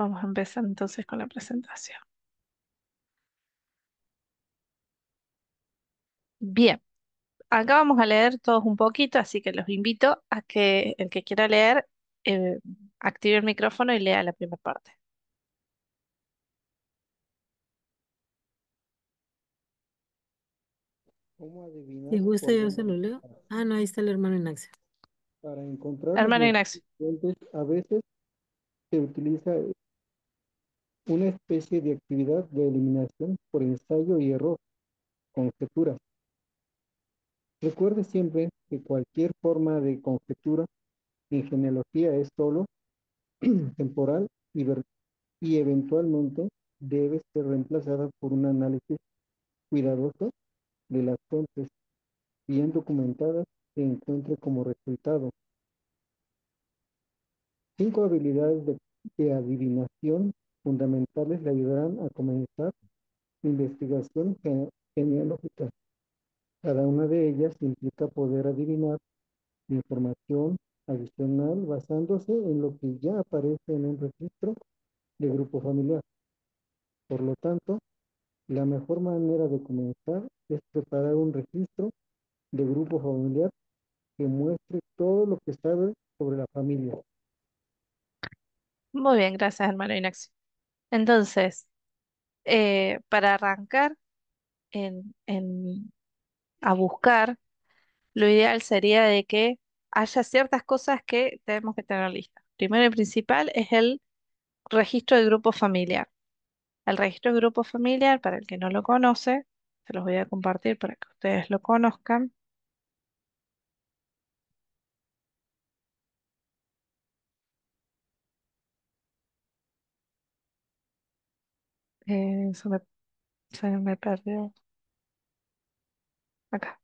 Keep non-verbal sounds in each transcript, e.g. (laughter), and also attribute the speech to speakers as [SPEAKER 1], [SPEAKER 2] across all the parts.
[SPEAKER 1] Vamos a empezar entonces con la presentación. Bien, acá vamos a leer todos un poquito, así que los invito a que el que quiera leer eh, active el micrófono y lea la
[SPEAKER 2] primera parte.
[SPEAKER 3] ¿Cómo adivinar? gusta? Yo se leo. Ah,
[SPEAKER 2] no, ahí está el hermano
[SPEAKER 3] Inaxio. Para encontrar. Hermano A veces se utiliza una especie de actividad de eliminación por ensayo y error, conjeturas. Recuerde siempre que cualquier forma de conjetura en genealogía es solo (clears throat) temporal y, eventualmente debe ser reemplazada por un análisis cuidadoso de las fuentes bien documentadas que encuentre como resultado. Cinco habilidades de adivinación fundamentales le ayudarán a comenzar investigación genealógica. Cada una de ellas implica poder adivinar información adicional basándose en lo que ya aparece en un registro de grupo familiar. Por lo tanto, la mejor manera de comenzar es preparar un registro de grupo familiar que muestre todo lo que sabe sobre la familia.
[SPEAKER 4] Muy bien,
[SPEAKER 1] gracias hermano Inaxio. Entonces, eh, para arrancar a buscar, lo ideal sería de que haya ciertas cosas que tenemos que tener listas. Primero y principal es el registro de grupo familiar. El registro de grupo familiar, para el que no lo conoce,
[SPEAKER 5] se los voy a compartir para que ustedes lo conozcan, Eso eh, me, me perdió.
[SPEAKER 3] Acá.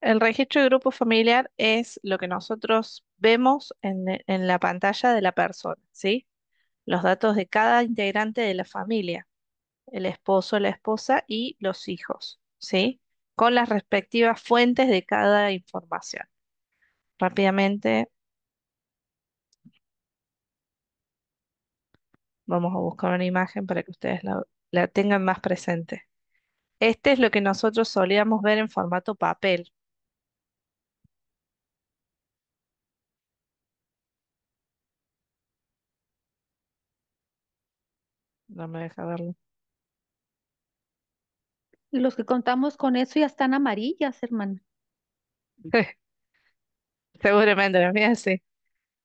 [SPEAKER 1] El registro de grupo familiar es lo que nosotros vemos en, en la pantalla de la persona, ¿sí? Los datos de cada integrante de la familia, el esposo, la esposa y los hijos, ¿sí? con las respectivas fuentes de cada información. Rápidamente vamos a buscar una imagen para que ustedes la, tengan más presente. Este es lo que nosotros solíamos ver en formato papel.
[SPEAKER 5] No me deja verlo.
[SPEAKER 6] Y los que contamos con eso ya están amarillas, hermana.
[SPEAKER 5] (laughs)
[SPEAKER 1] Seguramente las sí.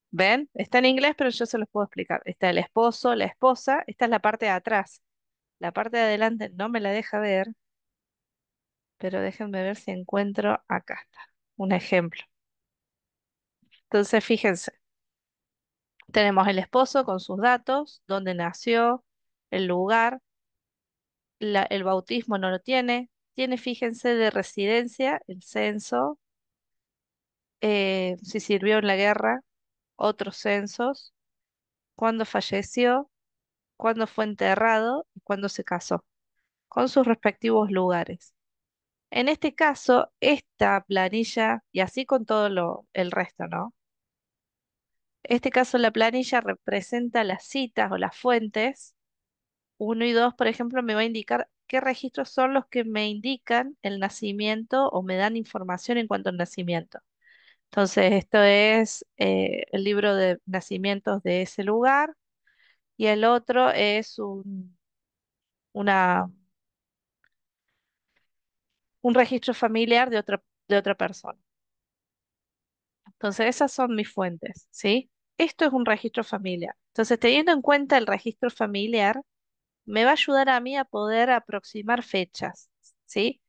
[SPEAKER 1] ¿Ven? Está en inglés, pero yo se los puedo explicar. Está el esposo, la esposa. Esta es la parte de atrás. La parte de adelante no me la deja ver, pero déjenme ver si encuentro. Acá está. Un ejemplo. Entonces, fíjense. Tenemos el esposo con sus datos, dónde nació, el lugar, el bautismo no lo tiene, tiene, fíjense, de residencia, el censo, eh, si sirvió en la guerra, otros censos, cuándo falleció, cuándo fue enterrado y cuándo se casó, con sus respectivos lugares. En este caso, esta planilla, y así con todo lo, el resto, ¿no? En este caso, la planilla representa las citas o las fuentes 1 y dos, por ejemplo, me va a indicar qué registros son los que me indican el nacimiento o me dan información en cuanto al nacimiento. Entonces, esto es eh, el libro de nacimientos de ese lugar y el otro es un, una, un registro familiar de otra, de otra persona. Entonces, esas son mis fuentes, ¿sí? Esto es un registro familiar. Entonces, teniendo en cuenta el registro familiar, me va a ayudar a mí a poder aproximar fechas, ¿sí?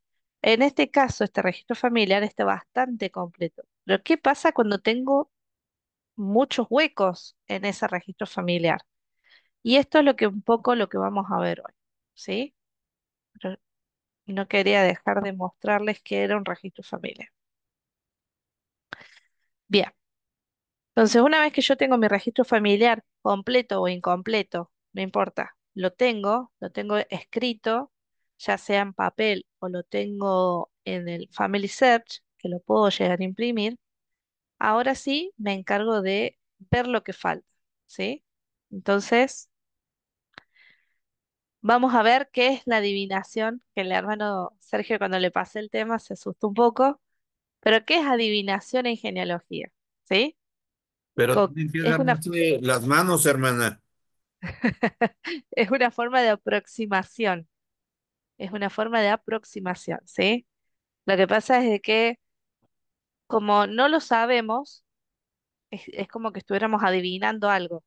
[SPEAKER 1] En este caso, este registro familiar está bastante completo. Pero ¿qué pasa cuando tengo muchos huecos en ese registro familiar? Y esto es lo que un poco lo que vamos a ver hoy, ¿sí? no quería dejar de mostrarles que era un registro familiar. Bien. Entonces, una vez que yo tengo mi registro familiar completo o incompleto, no importa, lo tengo, lo tengo escrito, ya sea en papel o lo tengo en el Family Search, que lo puedo llegar a imprimir, ahora sí me encargo de ver lo que falta, ¿sí? Entonces, vamos a ver qué es la adivinación, que el hermano Sergio cuando le pasé el tema se asustó un poco, pero qué es adivinación en genealogía, ¿sí?
[SPEAKER 7] Pero es una... las manos, hermana.
[SPEAKER 1] (laughs) Es una forma de aproximación. Es una forma de aproximación, ¿sí? Lo que pasa es de que como no lo sabemos, es, es como que estuviéramos adivinando algo.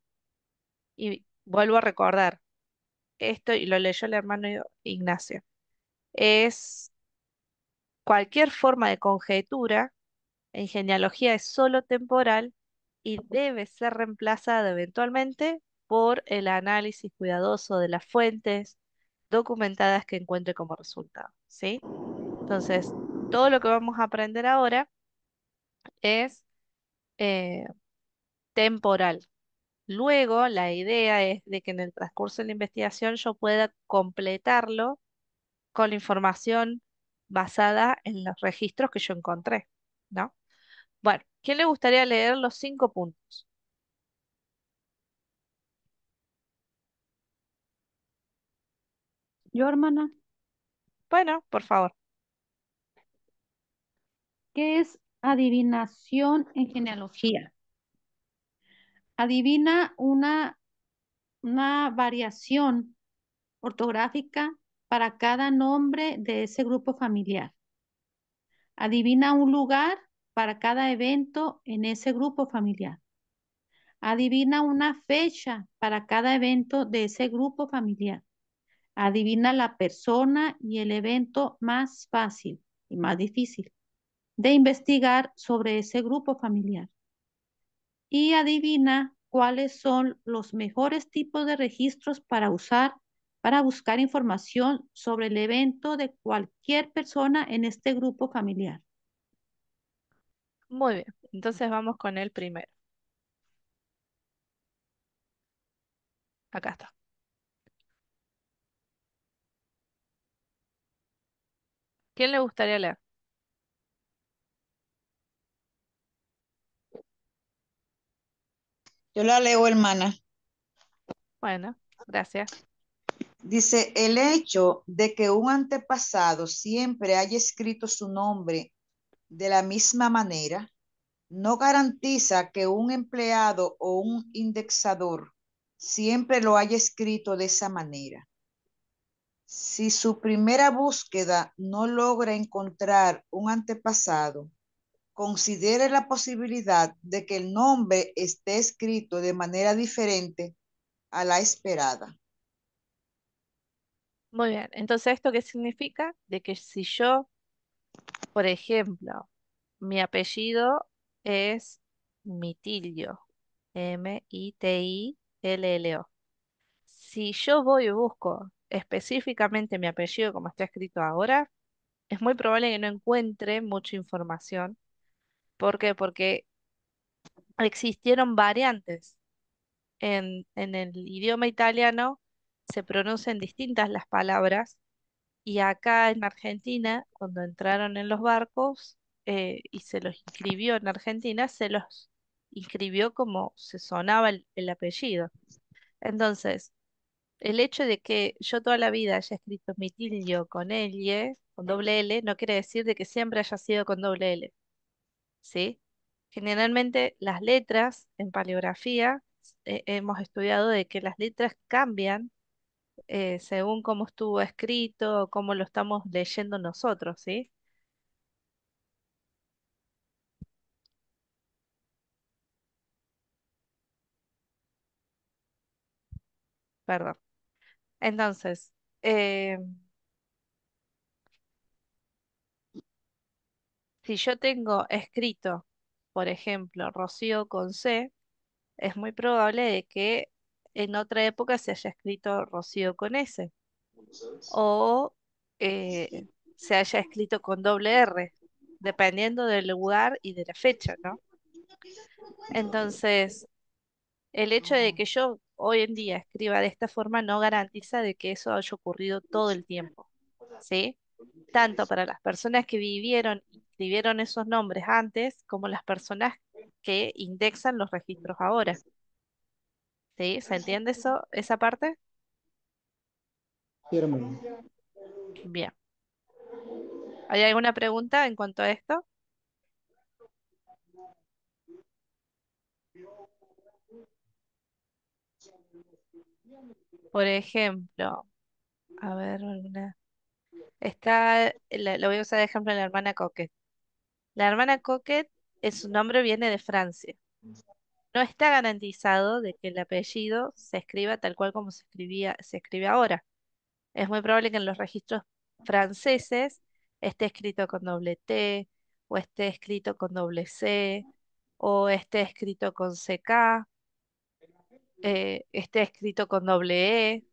[SPEAKER 1] Y vuelvo a recordar, esto, y lo leyó el hermano Ignacio, es cualquier forma de conjetura en genealogía es solo temporal y debe ser reemplazada eventualmente por el análisis cuidadoso de las fuentes documentadas que encuentre como resultado, ¿sí? Entonces, todo lo que vamos a aprender ahora es eh, temporal. Luego, la idea es de que en el transcurso de la investigación yo pueda completarlo con la información basada en los registros que yo encontré, ¿no? Bueno, ¿quién le gustaría leer los cinco puntos? Yo, hermana, Bueno, por favor.
[SPEAKER 6] ¿qué es adivinación en genealogía? Adivina una, una variación ortográfica para cada nombre de ese grupo familiar. Adivina un lugar para cada evento en ese grupo familiar. Adivina una fecha para cada evento de ese grupo familiar. Adivina la persona y el evento más fácil y más difícil de investigar sobre ese grupo familiar. Y adivina cuáles son los mejores tipos de registros para usar para buscar información sobre el evento
[SPEAKER 1] de cualquier persona en este grupo familiar. Muy bien, entonces vamos con el primero. Acá está.
[SPEAKER 5] ¿Quién le gustaría leer?
[SPEAKER 8] Yo la leo, hermana. Bueno, gracias. Dice, el hecho de que un antepasado siempre haya escrito su nombre de la misma manera no garantiza que un empleado o un indexador siempre lo haya escrito de esa manera. Si su primera búsqueda no logra encontrar un antepasado, considere la posibilidad de que el nombre esté escrito de manera diferente a la esperada.
[SPEAKER 1] Muy bien, entonces esto qué significa? De que si yo, por ejemplo, mi apellido es Mitilio, M-I-T-I-L-L-O. Si yo voy y busco específicamente mi apellido como está escrito ahora, es muy probable que no encuentre mucha información. ¿Por qué? Porque existieron variantes. En, el idioma italiano se pronuncian distintas las palabras y acá en Argentina, cuando entraron en los barcos eh, y se los inscribió en Argentina, se los inscribió como se sonaba el apellido. Entonces, el hecho de que yo toda la vida haya escrito Mitilio con L, con doble L, no quiere decir de que siempre haya sido con doble L. ¿Sí? Generalmente las letras en paleografía eh, hemos estudiado de que las letras cambian eh, según cómo estuvo escrito o cómo lo estamos leyendo nosotros, ¿sí? Perdón. Entonces, eh, si yo tengo escrito, por ejemplo, Rocío con C, es muy probable de que en otra época se haya escrito Rocío con S. O eh, se haya escrito con doble R, dependiendo del lugar y de la fecha, ¿no? Entonces, el hecho de ah. que yo hoy en día escriba de esta forma no garantiza de que eso haya ocurrido todo el tiempo, ¿sí? Tanto para las personas que vivieron y escribieron esos nombres antes, como las personas que indexan los registros ahora. ¿Sí? ¿Se entiende eso, esa parte? Bien. ¿Hay alguna pregunta en cuanto a esto? Por ejemplo, a ver, alguna. Está, lo voy a usar de ejemplo en la hermana Coquet. La hermana Coquet, su nombre viene de Francia. No está garantizado de que el apellido se escriba tal cual como se escribía, se escribe ahora. Es muy probable que en los registros franceses esté escrito con doble T, o esté escrito con doble C, o esté escrito con CK. Eh, esté escrito con doble E,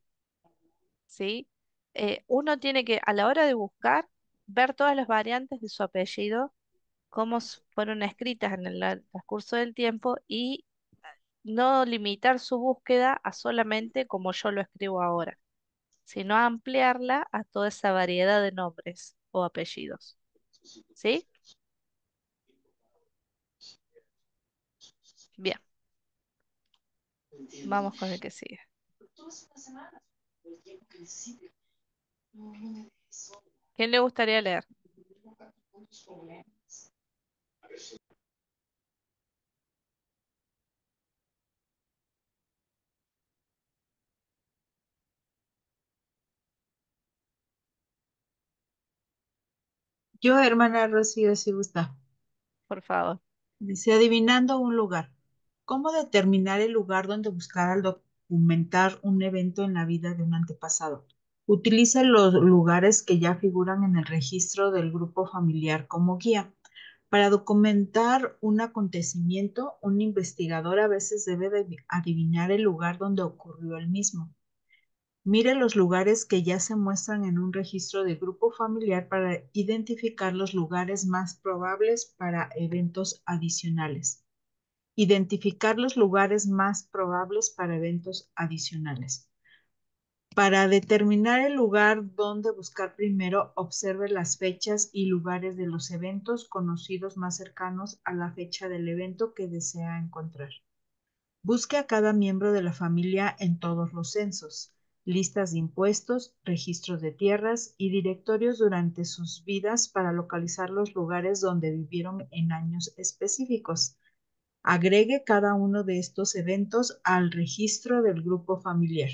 [SPEAKER 1] ¿sí? Eh, uno tiene que, a la hora de buscar, ver todas las variantes de su apellido, cómo fueron escritas en el transcurso del tiempo y no limitar su búsqueda a solamente como yo lo escribo ahora, sino ampliarla a toda esa variedad de nombres o apellidos. ¿Sí? Bien. Vamos con el que sigue. ¿Quién le gustaría leer?
[SPEAKER 8] Yo, hermana Rocío, si gusta. Por favor. Dice, adivinando un lugar cómo determinar el lugar donde buscar al documentar un evento en la vida de un antepasado. Utiliza los lugares que ya figuran en el registro del grupo familiar como guía. Para documentar un acontecimiento, un investigador a veces debe adivinar el lugar donde ocurrió el mismo. Mire los lugares que ya se muestran en un registro de grupo familiar para identificar los lugares más probables para eventos adicionales identificar los lugares más probables para eventos adicionales. Para determinar el lugar donde buscar primero, observe las fechas y lugares de los eventos conocidos más cercanos a la fecha del evento que desea encontrar. Busque a cada miembro de la familia en todos los censos, listas de impuestos, registros de tierras y directorios durante sus vidas para localizar los lugares donde vivieron en años específicos agregue cada uno de estos eventos al registro del grupo familiar.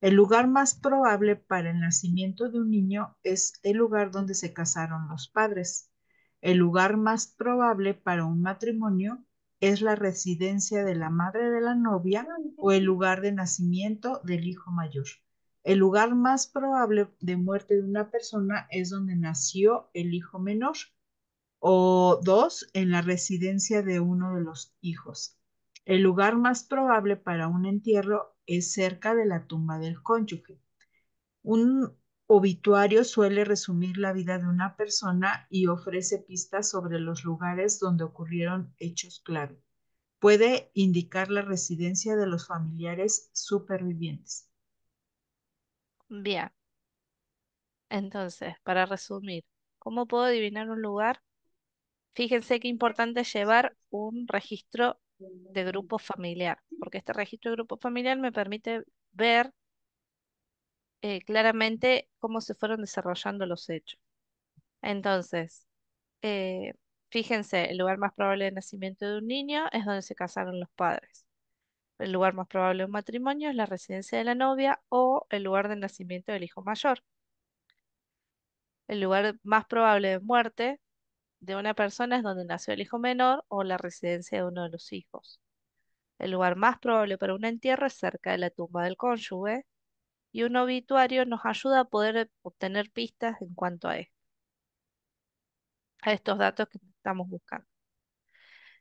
[SPEAKER 8] El lugar más probable para el nacimiento de un niño es el lugar donde se casaron los padres. El lugar más probable para un matrimonio es la residencia de la madre de la novia ah, o el lugar de nacimiento del hijo mayor. El lugar más probable de muerte de una persona es donde nació el hijo menor o dos, en la residencia de uno de los hijos. El lugar más probable para un entierro es cerca de la tumba del cónyuge. Un obituario suele resumir la vida de una persona y ofrece pistas sobre los lugares donde ocurrieron hechos clave. Puede indicar la residencia de los familiares supervivientes.
[SPEAKER 1] Bien. Entonces, para resumir, ¿cómo puedo adivinar un lugar? Fíjense qué importante llevar un registro de grupo familiar, porque este registro de grupo familiar me permite ver eh, claramente cómo se fueron desarrollando los hechos. Entonces, eh, fíjense, el lugar más probable de nacimiento de un niño es donde se casaron los padres. El lugar más probable de un matrimonio es la residencia de la novia o el lugar de nacimiento del hijo mayor. El lugar más probable de muerte de una persona es donde nació el hijo menor o la residencia de uno de los hijos. El lugar más probable para un entierro es cerca de la tumba del cónyuge y un obituario nos ayuda a poder obtener pistas en cuanto a, estos datos que estamos buscando.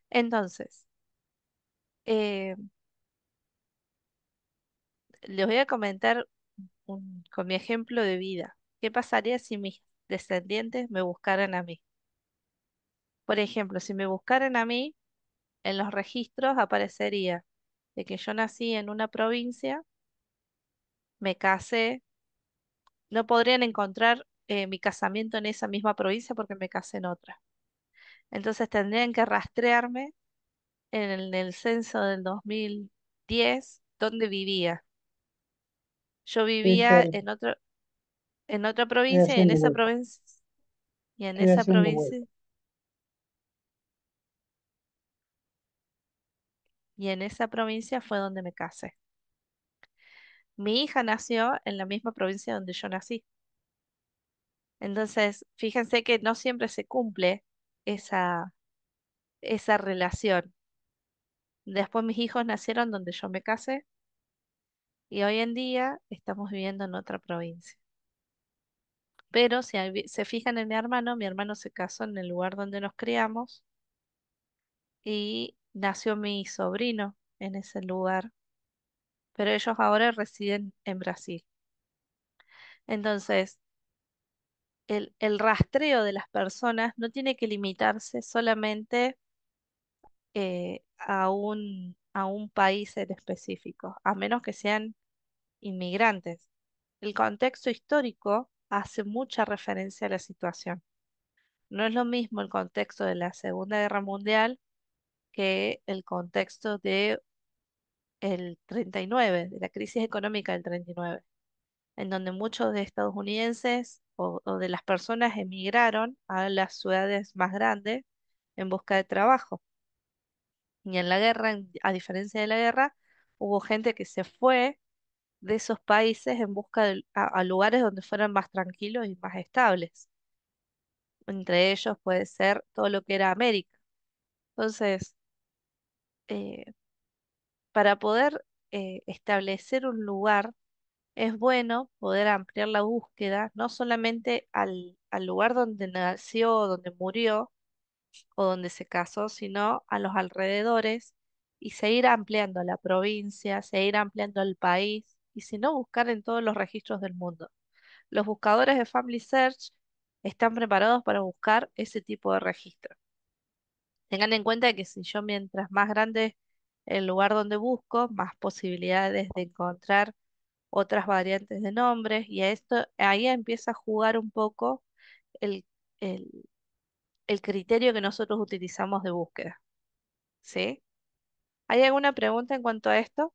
[SPEAKER 1] Entonces, eh, les voy a comentar con mi ejemplo de vida. ¿Qué pasaría si mis descendientes me buscaran a mí? Por ejemplo, si me buscaran a mí, en los registros aparecería de que yo nací en una provincia, me casé, no podrían encontrar eh, mi casamiento en esa misma provincia porque me casé en otra. Entonces tendrían que rastrearme en el, censo del 2010 donde vivía. Yo vivía en otro, en otra provincia en esa provincia y en esa provincia y en esa provincia fue donde me casé. Mi hija nació en la misma provincia donde yo nací. Entonces, fíjense que no siempre se cumple esa, esa relación. Después mis hijos nacieron donde yo me casé y hoy en día estamos viviendo en otra provincia. Pero si se fijan en mi hermano, mi hermano se casó en el lugar donde nos criamos y nació mi sobrino en ese lugar, pero ellos ahora residen en Brasil. Entonces, el, rastreo de las personas no tiene que limitarse solamente eh, a, un, a un país en específico, a menos que sean inmigrantes. El contexto histórico hace mucha referencia a la situación. No es lo mismo el contexto de la Segunda Guerra Mundial que el contexto de el 39, de la crisis económica del 39, en donde muchos de estadounidenses o, de las personas emigraron a las ciudades más grandes en busca de trabajo. Y en la guerra, a diferencia de la guerra, hubo gente que se fue de esos países en busca de, a, lugares donde fueran más tranquilos y más estables. Entre ellos puede ser todo lo que era América. Entonces, eh, para poder eh, establecer un lugar, es bueno poder ampliar la búsqueda, no solamente al, lugar donde nació, donde murió o donde se casó, sino a los alrededores y seguir ampliando la provincia, seguir ampliando el país y si no, buscar en todos los registros del mundo. Los buscadores de Family Search están preparados para buscar ese tipo de registro. Tengan en cuenta que si yo mientras más grande el lugar donde busco, más posibilidades de encontrar otras variantes de nombres y a esto ahí empieza a jugar un poco el, criterio que nosotros utilizamos de búsqueda. ¿Sí? ¿Hay alguna pregunta en cuanto a esto?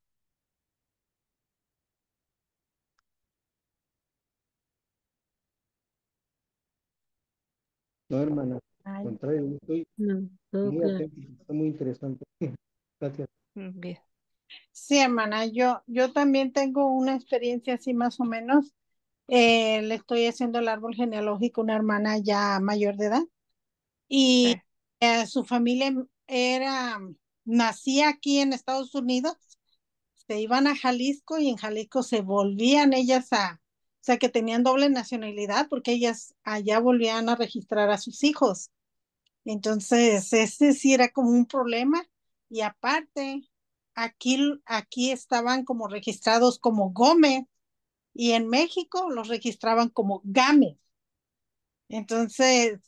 [SPEAKER 3] No, muy muy interesante. (laughs)
[SPEAKER 5] Mm, sí, hermana, yo, yo también tengo una experiencia así más o menos. Eh, le estoy haciendo el árbol genealógico a una hermana ya mayor de edad y eh, su familia era, nacía aquí en Estados Unidos, se iban a Jalisco y en Jalisco se volvían ellas a, o sea, que tenían doble nacionalidad porque ellas allá volvían a registrar a sus hijos. Entonces, ese sí era como un problema. Y aparte, aquí, aquí estaban como registrados como Gómez y en México los registraban como Gámez. Entonces,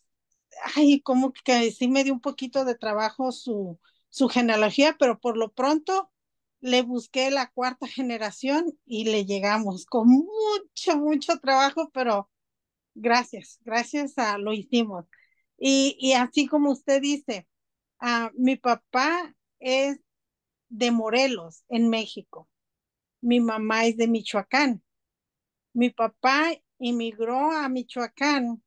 [SPEAKER 5] ay, como que sí me dio un poquito de trabajo su, su genealogía, pero por lo pronto le busqué la cuarta generación y le llegamos con mucho, mucho trabajo, pero gracias, gracias a lo hicimos. Y, así como usted dice, ah, mi papá es de Morelos, en México. Mi mamá es de Michoacán. Mi papá emigró a Michoacán.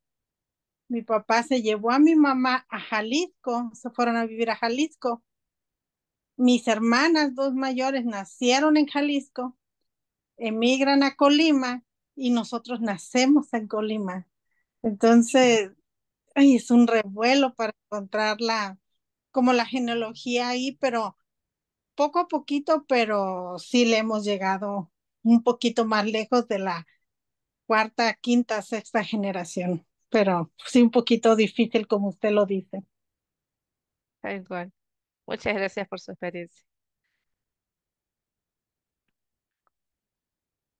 [SPEAKER 5] Mi papá se llevó a mi mamá a Jalisco, se fueron a vivir a Jalisco. Mis hermanas, dos mayores, nacieron en Jalisco, emigran a Colima y nosotros nacemos en Colima. Entonces, es un revuelo para encontrar la, como la genealogía ahí, pero poco a poquito, pero sí le hemos llegado un poquito más lejos de la cuarta, quinta, sexta generación, pero sí un poquito difícil como usted lo dice.
[SPEAKER 1] Igual, Muchas gracias por su experiencia.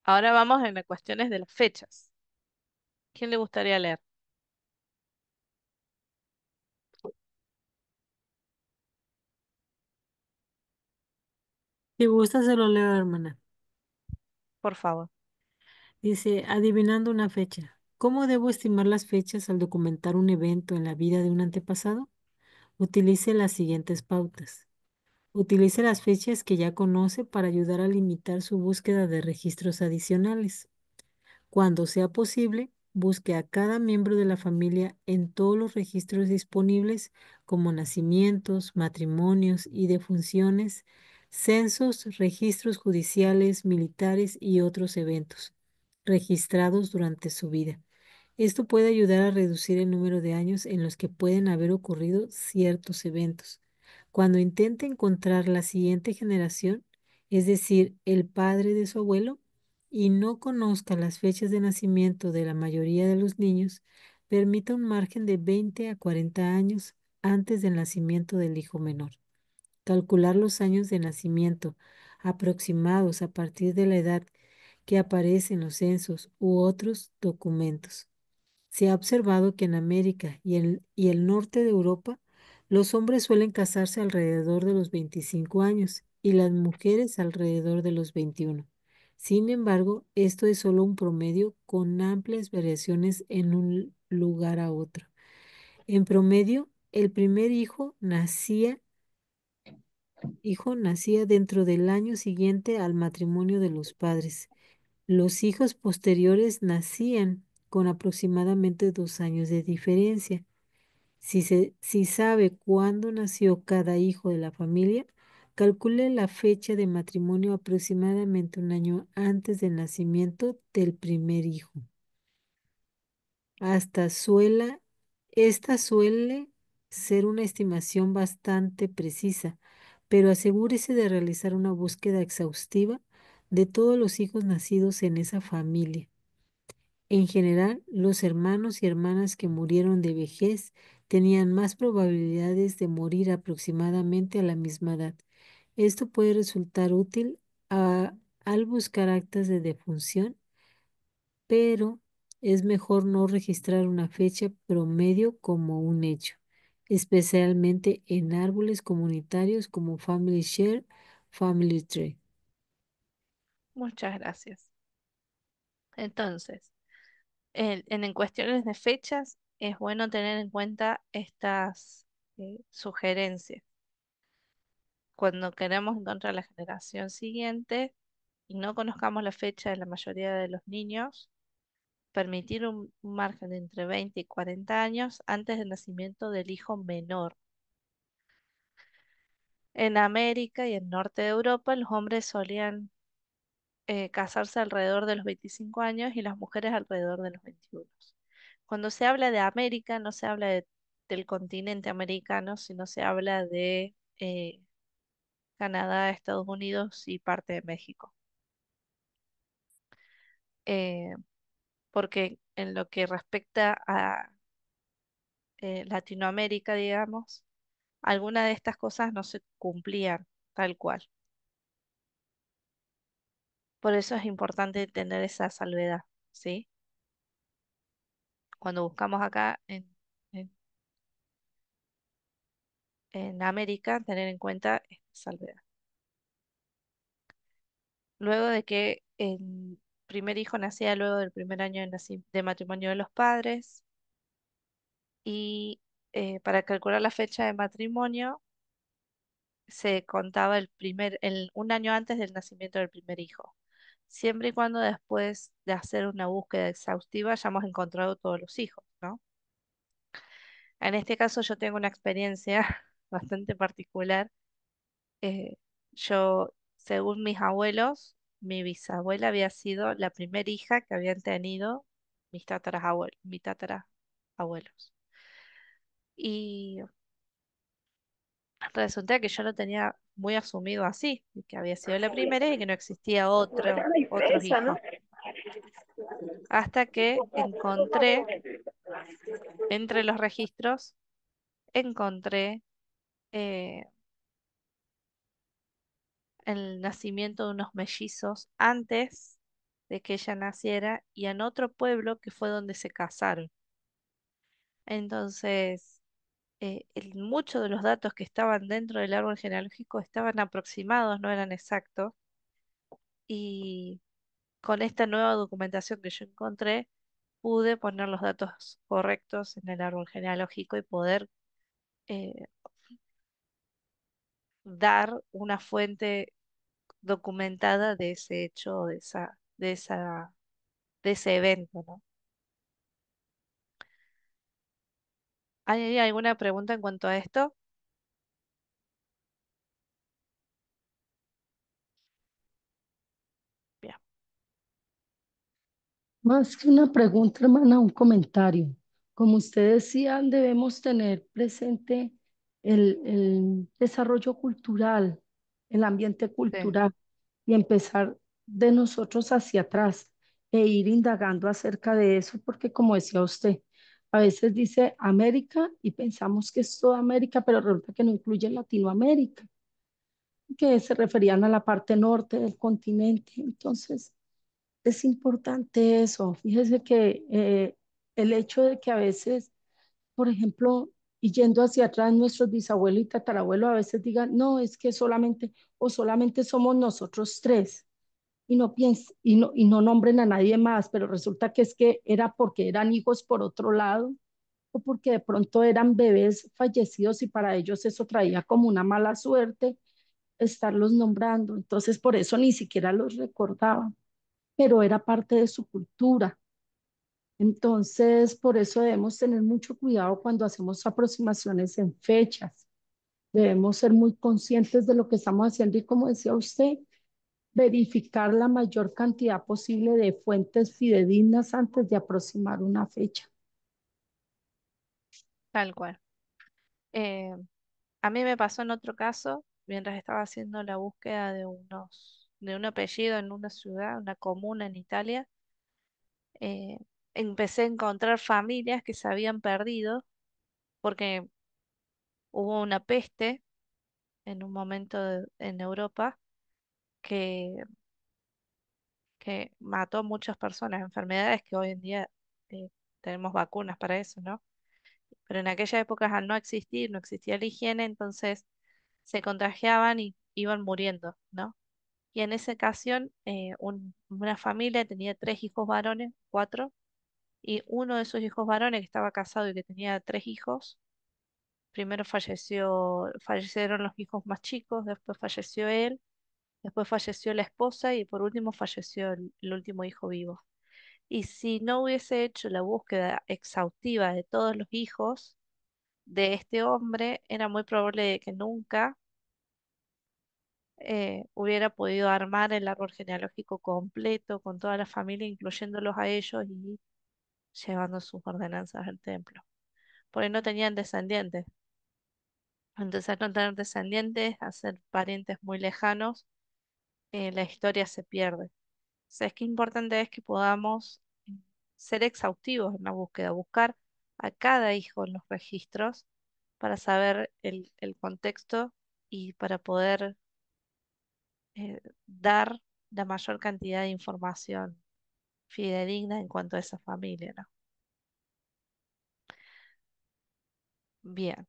[SPEAKER 1] Ahora vamos en las cuestiones de las fechas. ¿Quién le gustaría leer?
[SPEAKER 2] Si gusta, se lo leo, hermana. Por favor. Dice, adivinando una fecha. ¿Cómo debo estimar las fechas al documentar un evento en la vida de un antepasado? Utilice las siguientes pautas. Utilice las fechas que ya conoce para ayudar a limitar su búsqueda de registros adicionales. Cuando sea posible, busque a cada miembro de la familia en todos los registros disponibles como nacimientos, matrimonios y defunciones censos, registros judiciales, militares y otros eventos registrados durante su vida. Esto puede ayudar a reducir el número de años en los que pueden haber ocurrido ciertos eventos. Cuando intente encontrar la siguiente generación, es decir, el padre de su abuelo, y no conozca las fechas de nacimiento de la mayoría de los niños, permita un margen de 20 a 40 años antes del nacimiento del hijo menor calcular los años de nacimiento aproximados a partir de la edad que aparece en los censos u otros documentos. Se ha observado que en América y, y el norte de Europa los hombres suelen casarse alrededor de los 25 años y las mujeres alrededor de los 21. Sin embargo, esto es solo un promedio con amplias variaciones en un lugar a otro. En promedio, el primer hijo nacía hijo nacía dentro del año siguiente al matrimonio de los padres. Los hijos posteriores nacían con aproximadamente dos años de diferencia. Si, se, si sabe cuándo nació cada hijo de la familia, calcule la fecha de matrimonio aproximadamente un año antes del nacimiento del primer hijo. Hasta suela, esta suele ser una estimación bastante precisa pero asegúrese de realizar una búsqueda exhaustiva de todos los hijos nacidos en esa familia. En general, los hermanos y hermanas que murieron de vejez tenían más probabilidades de morir aproximadamente a la misma edad. Esto puede resultar útil al buscar actas de defunción, pero es mejor no registrar una fecha promedio como un hecho especialmente en árboles comunitarios como Family Share, Family Tree.
[SPEAKER 1] Muchas gracias. Entonces, en, en cuestiones de fechas, es bueno tener en cuenta estas eh, sugerencias. Cuando queremos encontrar la generación siguiente y no conozcamos la fecha de la mayoría de los niños, permitir un margen de entre 20 y 40 años antes del nacimiento del hijo menor. En América y el norte de Europa, los hombres solían eh, casarse alrededor de los 25 años y las mujeres alrededor de los 21. Cuando se habla de América, no se habla del continente americano, sino se habla de eh, Canadá, Estados Unidos y parte de México. Eh, porque en lo que respecta a eh, Latinoamérica, digamos, algunas de estas cosas no se cumplían tal cual. Por eso es importante tener esa salvedad, ¿sí? Cuando buscamos acá en, en, América, tener en cuenta esta salvedad. Luego de que en primer hijo nacía luego del primer año de, matrimonio de los padres y eh, para calcular la fecha de matrimonio se contaba el primer, un año antes del nacimiento del primer hijo, siempre y cuando después de hacer una búsqueda exhaustiva hayamos encontrado todos los hijos, En este caso yo tengo una experiencia (laughs) bastante particular. Eh, yo, según mis abuelos, mi bisabuela había sido la primera hija que habían tenido mis tatarabuelos. Mis Y resulta que yo lo tenía muy asumido así, que había sido la primera y que no existía otro, hijo. Hasta que encontré, entre los registros, encontré eh, el nacimiento de unos mellizos antes de que ella naciera y en otro pueblo que fue donde se casaron. Entonces, eh, muchos de los datos que estaban dentro del árbol genealógico estaban aproximados, no eran exactos. Y con esta nueva documentación que yo encontré, pude poner los datos correctos en el árbol genealógico y poder eh, dar una fuente documentada de ese hecho, de esa, de esa, de ese evento, ¿no? ¿Hay alguna pregunta en cuanto a esto?
[SPEAKER 9] Más que una pregunta, hermana, un comentario. Como usted decían, debemos tener presente el, el desarrollo cultural el ambiente cultural y empezar de nosotros hacia atrás e ir indagando acerca de eso, porque como decía usted, a veces dice América y pensamos que es toda América, pero resulta que no incluye Latinoamérica, que se referían a la parte norte del continente. Entonces, es importante eso. Fíjese que eh, el hecho de que a veces, por ejemplo, y yendo hacia atrás nuestros bisabuelos y tatarabuelos a veces digan, no, es que solamente o solamente somos nosotros tres y no piensen, y no, y no nombren a nadie más, pero resulta que es que era porque eran hijos por otro lado o porque de pronto eran bebés fallecidos y para ellos eso traía como una mala suerte estarlos nombrando, entonces por eso ni siquiera los recordaban, pero era parte de su cultura entonces, por eso debemos tener mucho cuidado cuando hacemos aproximaciones en fechas. Debemos ser muy conscientes de lo que estamos haciendo y como decía usted, verificar la mayor cantidad posible de fuentes fidedignas antes de aproximar una fecha.
[SPEAKER 1] Tal cual. Eh, a mí me pasó en otro caso, mientras estaba haciendo la búsqueda de, unos, de un apellido en una ciudad, una comuna en Italia, eh, empecé a encontrar familias que se habían perdido porque hubo una peste en un momento en Europa que, que mató muchas personas, enfermedades que hoy en día eh, tenemos vacunas para eso, ¿no? Pero en aquella época al no existir, no existía la higiene, entonces se contagiaban y iban muriendo, ¿no? Y en esa ocasión eh, una familia tenía tres hijos varones, cuatro, y uno de sus hijos varones que estaba casado y que tenía tres hijos, primero falleció, fallecieron los hijos más chicos, después falleció él, después falleció la esposa y por último falleció el, último hijo vivo. Y si no hubiese hecho la búsqueda exhaustiva de todos los hijos de este hombre, era muy probable que nunca eh, hubiera podido armar el árbol genealógico completo con toda la familia, incluyéndolos a ellos y llevando sus ordenanzas al templo, porque no tenían descendientes. Entonces, al no tener descendientes, a ser parientes muy lejanos, eh, la historia se pierde. O sea, es que importante es que podamos ser exhaustivos en la búsqueda, buscar a cada hijo en los registros para saber el, contexto y para poder eh, dar la mayor cantidad de información fidedigna en cuanto a esa familia, ¿no? Bien,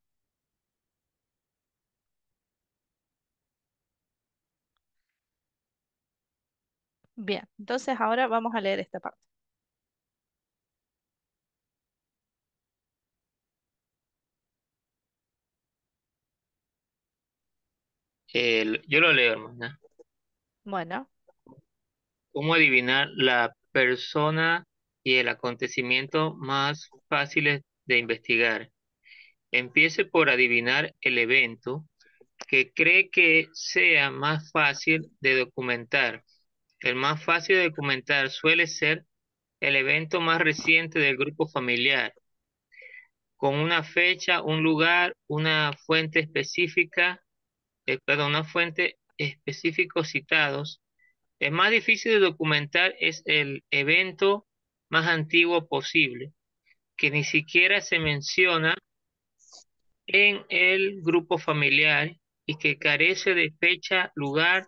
[SPEAKER 1] bien. Entonces ahora vamos a leer esta parte.
[SPEAKER 10] Eh, yo lo leo, hermana. Bueno, ¿Cómo adivinar la persona y el acontecimiento más fáciles de investigar. Empiece por adivinar el evento que cree que sea más fácil de documentar. El más fácil de documentar suele ser el evento más reciente del grupo familiar, con una fecha, un lugar, una fuente específica, eh, perdón, una fuente específico citados es más difícil de documentar es el evento más antiguo posible, que ni siquiera se menciona en el grupo familiar y que carece de fecha, lugar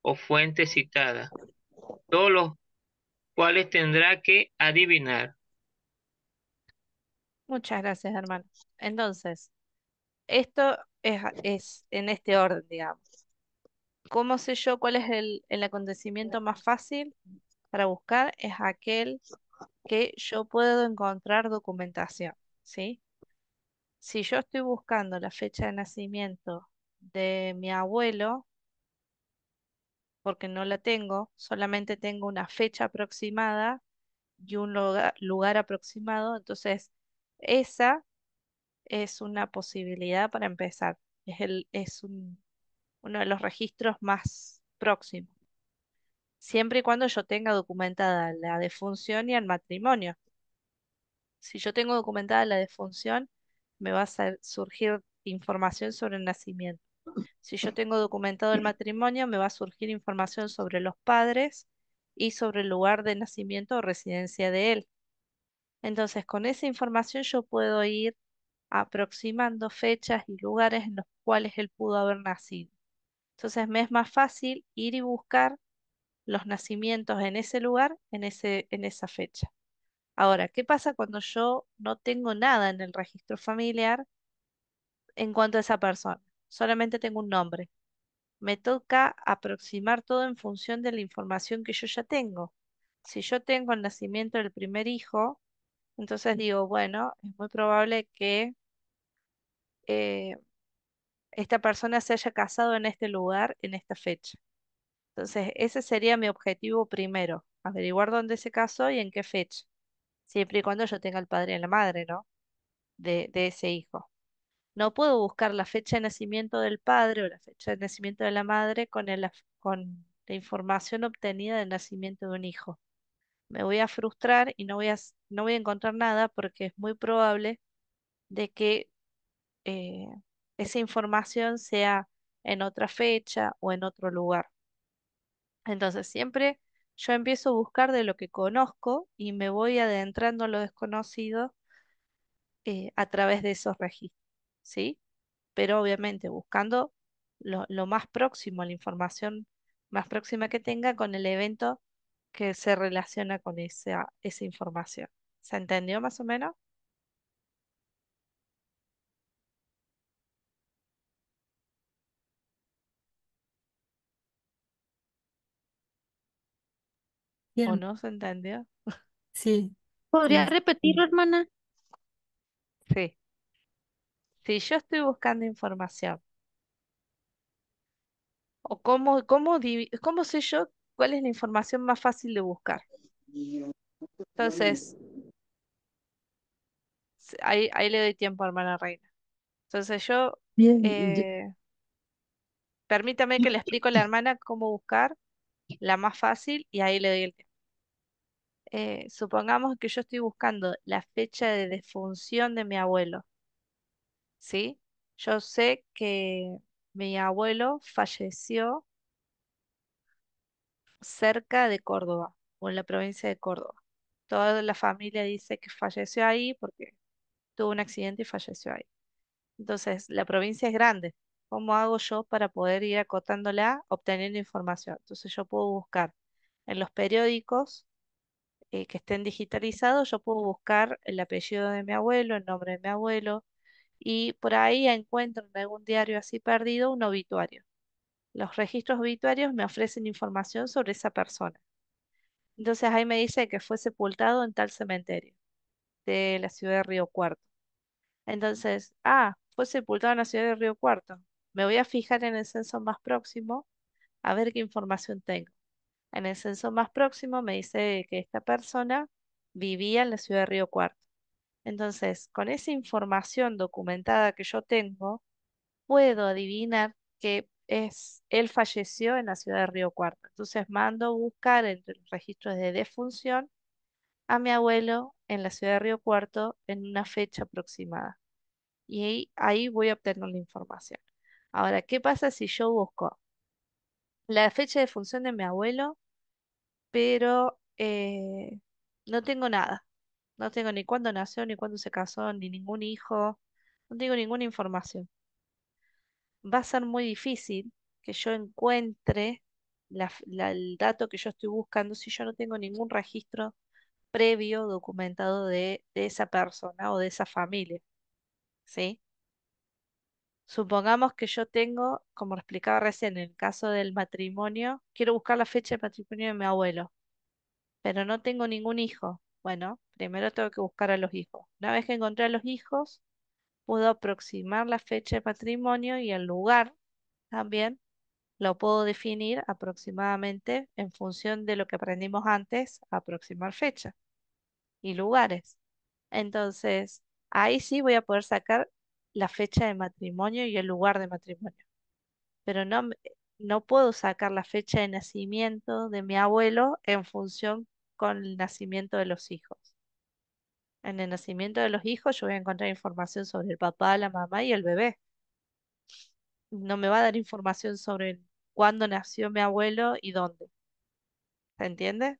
[SPEAKER 10] o fuente citada, todos los cuales tendrá que adivinar.
[SPEAKER 1] Muchas gracias, hermano. Entonces, esto es, es en este orden, digamos. ¿Cómo sé yo cuál es el, acontecimiento más fácil para buscar? Es aquel que yo puedo encontrar documentación, ¿sí? Si yo estoy buscando la fecha de nacimiento de mi abuelo, porque no la tengo, solamente tengo una fecha aproximada y un lugar, lugar aproximado, entonces esa es una posibilidad para empezar. Es, el, es un uno de los registros más próximos, siempre y cuando yo tenga documentada la defunción y el matrimonio. Si yo tengo documentada la defunción, me va a surgir información sobre el nacimiento. Si yo tengo documentado el matrimonio, me va a surgir información sobre los padres y sobre el lugar de nacimiento o residencia de él. Entonces, con esa información yo puedo ir aproximando fechas y lugares en los cuales él pudo haber nacido. Entonces me es más fácil ir y buscar los nacimientos en ese lugar, en, ese, en esa fecha. Ahora, ¿qué pasa cuando yo no tengo nada en el registro familiar en cuanto a esa persona? Solamente tengo un nombre. Me toca aproximar todo en función de la información que yo ya tengo. Si yo tengo el nacimiento del primer hijo, entonces digo, bueno, es muy probable que eh, esta persona se haya casado en este lugar, en esta fecha. Entonces, ese sería mi objetivo primero, averiguar dónde se casó y en qué fecha, siempre y cuando yo tenga el padre y la madre, ¿no? De, ese hijo. No puedo buscar la fecha de nacimiento del padre o la fecha de nacimiento de la madre con, el, con la información obtenida del nacimiento de un hijo. Me voy a frustrar y no voy a, no voy a encontrar nada porque es muy probable de que eh, esa información sea en otra fecha o en otro lugar. Entonces siempre yo empiezo a buscar de lo que conozco y me voy adentrando en lo desconocido eh, a través de esos registros, ¿sí? Pero obviamente buscando lo, más próximo, la información más próxima que tenga con el evento que se relaciona con esa, esa información. ¿Se entendió más o menos? ¿O no se entendió? Sí. ¿Podría repetirlo, hermana? Sí. Si yo estoy buscando información, o cómo, cómo, cómo sé yo cuál es la información más fácil de buscar.
[SPEAKER 9] Entonces,
[SPEAKER 1] ahí, ahí le doy tiempo hermana Reina. Entonces yo, eh, permítame que le (laughs) explico a la hermana cómo buscar la más fácil y ahí le doy el tiempo. Eh, supongamos que yo estoy buscando la fecha de defunción de mi abuelo, ¿sí? Yo sé que mi abuelo falleció cerca de Córdoba o en la provincia de Córdoba. Toda la familia dice que falleció ahí porque tuvo un accidente y falleció ahí. Entonces, la provincia es grande. ¿Cómo hago yo para poder ir acotándola, obteniendo información? Entonces, yo puedo buscar en los periódicos eh, que estén digitalizados, yo puedo buscar el apellido de mi abuelo, el nombre de mi abuelo, y por ahí encuentro en algún diario así perdido un obituario. Los registros obituarios me ofrecen información sobre esa persona. Entonces ahí me dice que fue sepultado en tal cementerio de la ciudad de Río Cuarto. Entonces, ah, fue sepultado en la ciudad de Río Cuarto. Me voy a fijar en el censo más próximo a ver qué información tengo. En el censo más próximo me dice que esta persona vivía en la ciudad de Río Cuarto. Entonces, con esa información documentada que yo tengo, puedo adivinar que es, él falleció en la ciudad de Río Cuarto. Entonces, mando buscar entre los registros de defunción a mi abuelo en la ciudad de Río Cuarto en una fecha aproximada. Y ahí voy a obtener la información. Ahora, ¿qué pasa si yo busco la fecha de función de mi abuelo, pero eh, no tengo nada. No tengo ni cuándo nació, ni cuándo se casó, ni ningún hijo. No tengo ninguna información. Va a ser muy difícil que yo encuentre el dato que yo estoy buscando si yo no tengo ningún registro previo documentado de, de esa persona o de esa familia. ¿Sí? Supongamos que yo tengo, como explicaba recién, en el caso del matrimonio, quiero buscar la fecha de matrimonio de mi abuelo, pero no tengo ningún hijo. Bueno, primero tengo que buscar a los hijos. Una vez que encontré a los hijos, puedo aproximar la fecha de matrimonio y el lugar también lo puedo definir aproximadamente en función de lo que aprendimos antes, aproximar fecha y lugares. Entonces, ahí sí voy a poder sacar la fecha de matrimonio y el lugar de matrimonio. Pero no, no puedo sacar la fecha de nacimiento de mi abuelo en función con el nacimiento de los hijos. En el nacimiento de los hijos yo voy a encontrar información sobre el papá, la mamá y el bebé. No me va a dar información sobre cuándo nació mi abuelo y dónde. ¿Se entiende?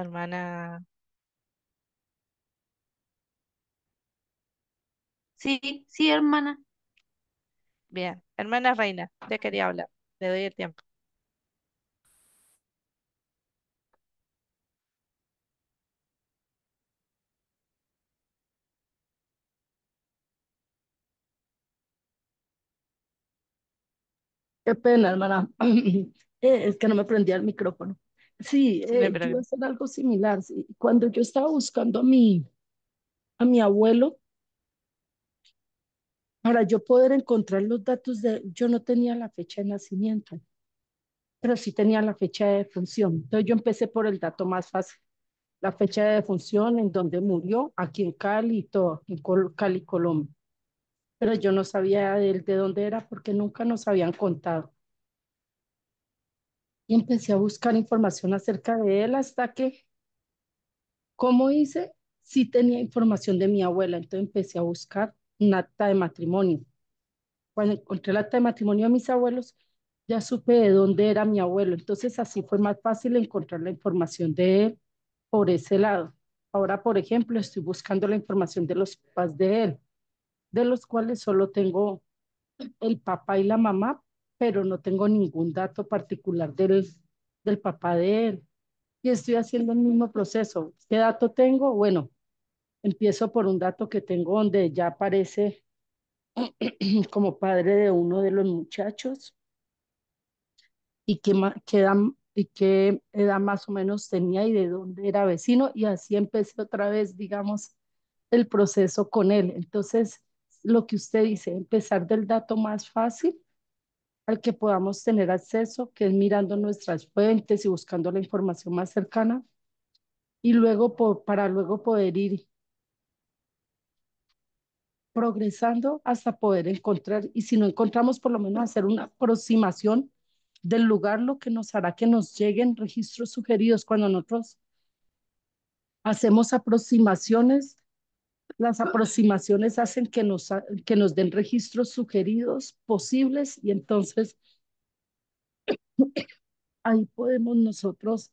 [SPEAKER 1] hermana. Sí, sí, hermana. Bien, hermana Reina, te quería hablar. Le doy el tiempo.
[SPEAKER 9] Qué pena, hermana. (clears throat) Es que no me prendía el micrófono. Sí, eh, iba hacer algo similar. Cuando yo estaba buscando a mi, a mi abuelo, para yo poder encontrar los datos de, yo no tenía la fecha de nacimiento, pero sí tenía la fecha de defunción. Entonces yo empecé por el dato más fácil, la fecha de defunción, en donde murió, aquí en Cali y todo, en Cali, Colombia. Pero yo no sabía de dónde era porque nunca nos habían contado y empecé a buscar información acerca de él hasta que, como hice, sí tenía información de mi abuela, entonces empecé a buscar un acta de matrimonio. Cuando encontré el acta de matrimonio de mis abuelos, ya supe de dónde era mi abuelo, entonces así fue más fácil encontrar la información de él por ese lado. Ahora, por ejemplo, estoy buscando la información de los papás de él, de los cuales solo tengo el papá y la mamá, pero no tengo ningún dato particular del, del papá de él. Y estoy haciendo el mismo proceso. ¿Qué dato tengo? Bueno, empiezo por un dato que tengo donde ya aparece (clears throat) como padre de uno de los muchachos y que y qué edad más o menos tenía y de dónde era vecino. Y así empecé otra vez, digamos, el proceso con él. Entonces, lo que usted dice, empezar del dato más fácil al que podamos tener acceso, que es mirando nuestras fuentes y buscando la información más cercana, y luego para luego poder ir progresando hasta poder encontrar, y si no encontramos, por lo menos hacer una aproximación del lugar, lo que nos hará que nos lleguen registros sugeridos cuando nosotros hacemos aproximaciones las aproximaciones hacen que nos, que nos den registros sugeridos posibles y entonces (coughs) ahí podemos nosotros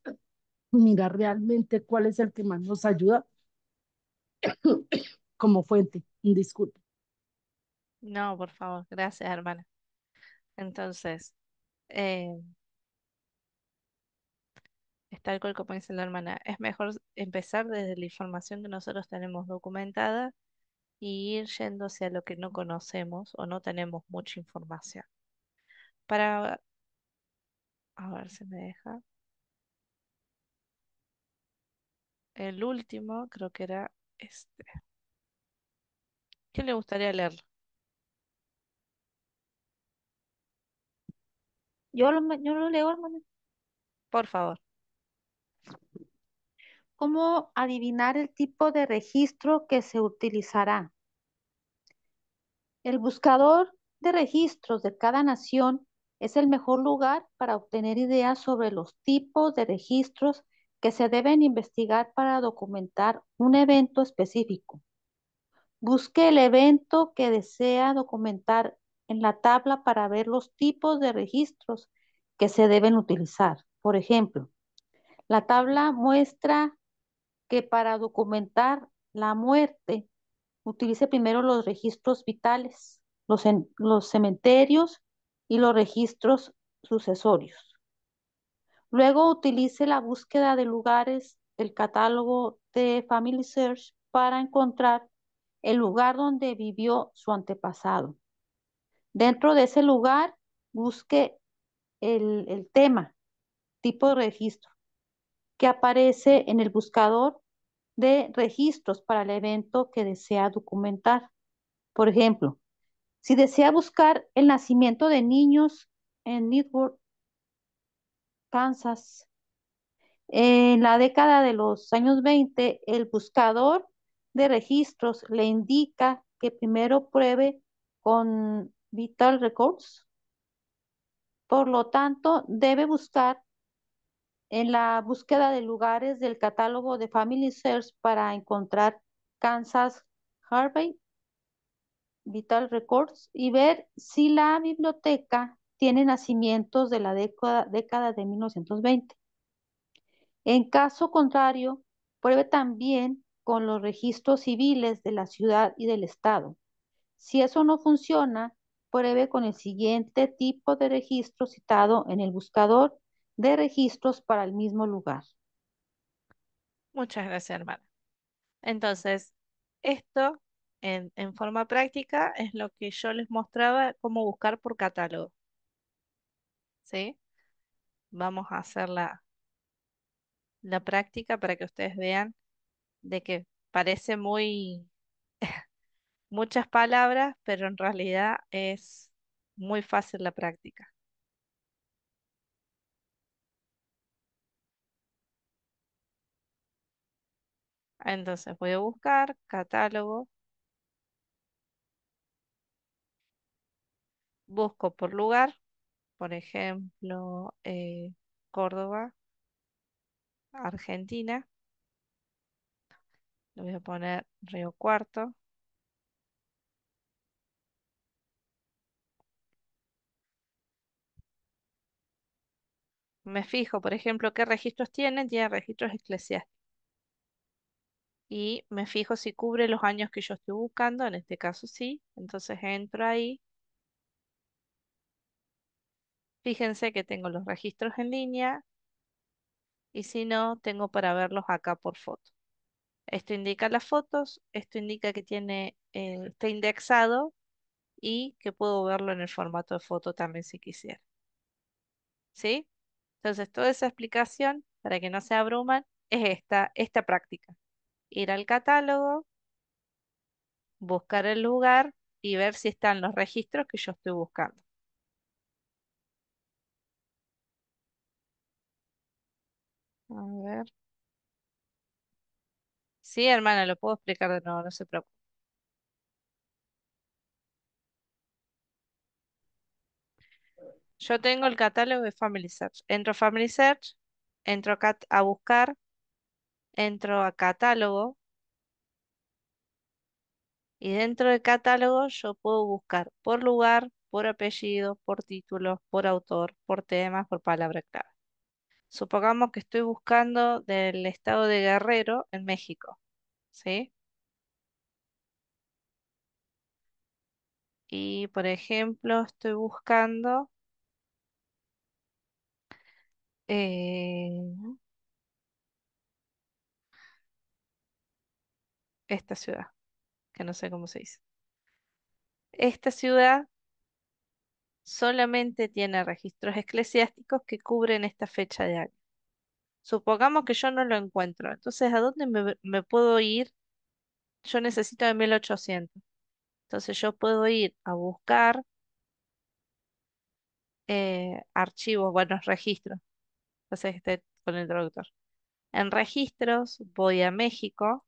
[SPEAKER 9] mirar realmente cuál es el que más nos ayuda (coughs) como fuente. Disculpe.
[SPEAKER 1] No, por favor, gracias, hermana. Entonces, eh, tal cual como dice la hermana, es mejor empezar desde la información que nosotros tenemos documentada y ir yéndose a lo que no conocemos o no tenemos mucha información. Para... A ver si me deja. El último creo que era este. ¿Qué le gustaría leer?
[SPEAKER 6] Yo lo, yo lo leo, hermano. Por favor cómo adivinar el tipo de registro que se utilizará. El buscador de registros de cada nación es el mejor lugar para obtener ideas sobre los tipos de registros que se deben investigar para documentar un evento específico. Busque el evento que desea documentar en la tabla para ver los tipos de registros que se deben utilizar. Por ejemplo, la tabla muestra que para documentar la muerte utilice primero los registros vitales, los, en, los cementerios y los registros sucesorios. Luego utilice la búsqueda de lugares el catálogo de Family Search para encontrar el lugar donde vivió su antepasado. Dentro de ese lugar, busque el tema, tipo de registro, que aparece en el buscador de registros para el evento que desea documentar. Por ejemplo, si desea buscar el nacimiento de niños en Network, Kansas, en la década de los años 20, el buscador de registros le indica que primero pruebe con Vital Records. Por lo tanto, debe buscar en la búsqueda de lugares del catálogo de Family Search para encontrar Kansas Harvey Vital Records y ver si la biblioteca tiene nacimientos de la década, década de 1920. En caso contrario, pruebe también con los registros civiles de la ciudad y del estado. Si eso no funciona, pruebe con el siguiente tipo de registro citado en el buscador de registros para el mismo lugar.
[SPEAKER 1] Muchas gracias, hermana. Entonces, esto en, forma práctica es lo que yo les mostraba cómo buscar por catálogo. ¿Sí? Vamos a hacer la, la práctica para que ustedes vean de que parece muy (laughs) muchas palabras, pero en realidad es muy fácil la práctica. Entonces voy a buscar catálogo. Busco por lugar, por ejemplo, eh, Córdoba, Argentina. Le voy a poner Río Cuarto. Me fijo, por ejemplo, qué registros tienen. Tienen registros eclesiásticos y me fijo si cubre los años que yo estoy buscando, en este caso sí, entonces entro ahí. Fíjense que tengo los registros en línea y si no, tengo para verlos acá por foto. Esto indica las fotos, esto indica que tiene, eh, está indexado y que puedo verlo en el formato de foto también si quisiera. ¿Sí? Entonces, toda esa explicación, para que no se abruman, es esta, esta práctica ir al catálogo, buscar el lugar y ver si están los registros que yo estoy buscando. A ver. Sí, hermana, lo puedo explicar de nuevo, no se preocupe. Yo tengo el catálogo de Family Search. Entro a Family Search, entro a, a buscar entro a catálogo y dentro de catálogo yo puedo buscar por lugar, por apellido, por título, por autor, por temas, por palabra clave. Supongamos que estoy buscando del estado de Guerrero en México, ¿sí? Y por ejemplo, estoy buscando... Eh, esta ciudad, que no sé cómo se dice. Esta ciudad solamente tiene registros eclesiásticos que cubren esta fecha de año. Supongamos que yo no lo encuentro, entonces ¿a dónde me, puedo ir? Yo necesito de 1800. Entonces yo puedo ir a buscar eh, archivos, bueno, registros. Entonces esté con el traductor. En registros voy a México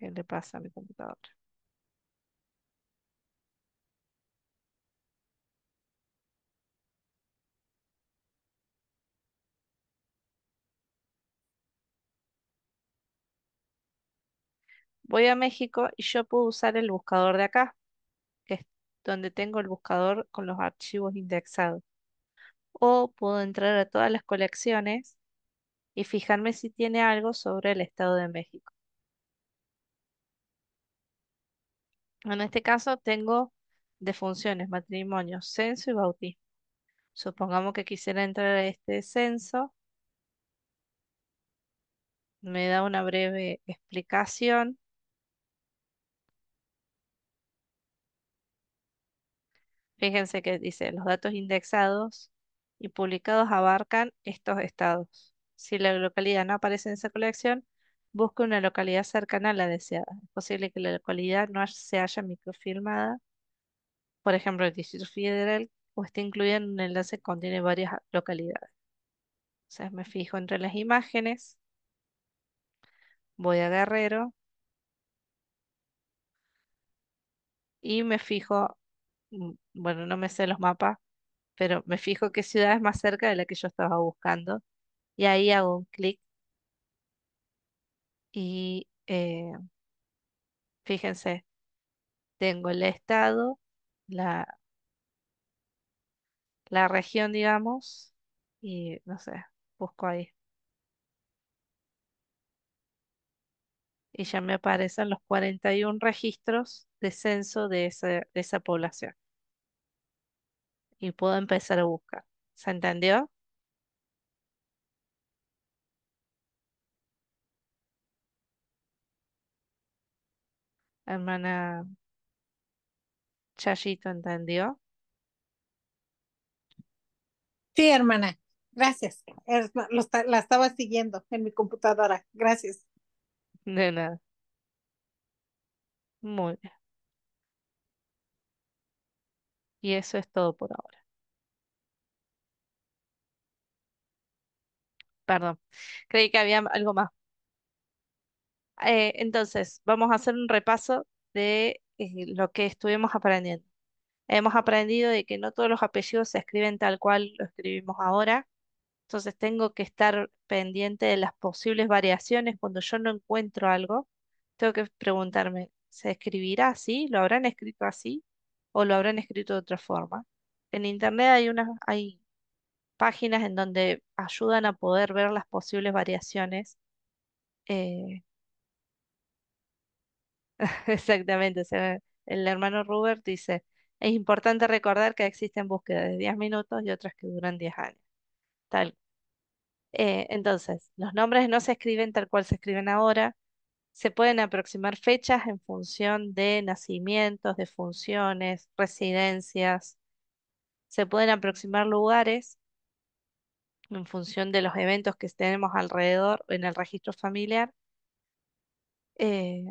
[SPEAKER 1] Él le pasa a mi computadora? Voy a México y yo puedo usar el buscador de acá, que es donde tengo el buscador con los archivos indexados. O puedo entrar a todas las colecciones y fijarme si tiene algo sobre el Estado de México. En este caso tengo de funciones, matrimonio, censo y bautismo. Supongamos que quisiera entrar a este censo. Me da una breve explicación. Fíjense que dice, los datos indexados y publicados abarcan estos estados. Si la localidad no aparece en esa colección, busco una localidad cercana a la deseada. Es posible que la localidad no se haya microfilmada, por ejemplo, el Distrito Federal, o esté incluida en un enlace que contiene varias localidades. O sea, me fijo entre las imágenes, voy a Guerrero y me fijo, mm, bueno, no me sé los mapas, pero me fijo qué ciudad es más cerca de la que yo estaba buscando y ahí hago un clic y eh, fíjense, tengo el estado, la, la región, digamos, y no sé, busco ahí. Y ya me aparecen los 41 registros de censo de, de esa población. Y puedo empezar a buscar. ¿Se entendió? Hermana Chachito, ¿entendió?
[SPEAKER 5] Sí, hermana. Gracias.
[SPEAKER 10] la
[SPEAKER 5] estaba siguiendo en mi computadora. Gracias.
[SPEAKER 10] De nada. Muy bien.
[SPEAKER 1] Y eso es todo por ahora. Perdón. Creí que había algo más. Eh, entonces, vamos a hacer un repaso de eh, lo que estuvimos aprendiendo. Hemos aprendido de que no todos los apellidos se escriben tal cual lo escribimos ahora. Entonces tengo que estar pendiente de las posibles variaciones cuando yo no encuentro algo. Tengo que preguntarme, ¿se escribirá así? ¿Lo habrán escrito así? ¿O lo habrán escrito de otra forma? En internet hay unas, hay páginas en donde ayudan a poder ver las posibles variaciones eh, (laughs) Exactamente, el hermano Ruber dice, es importante recordar que existen búsquedas de 10 minutos y otras que duran 10 años. Tal. Eh, entonces, los nombres no se escriben tal cual se escriben ahora, se pueden aproximar fechas en función de nacimientos, de funciones, residencias, se pueden aproximar lugares en función de los eventos que tenemos alrededor en el registro familiar. Eh,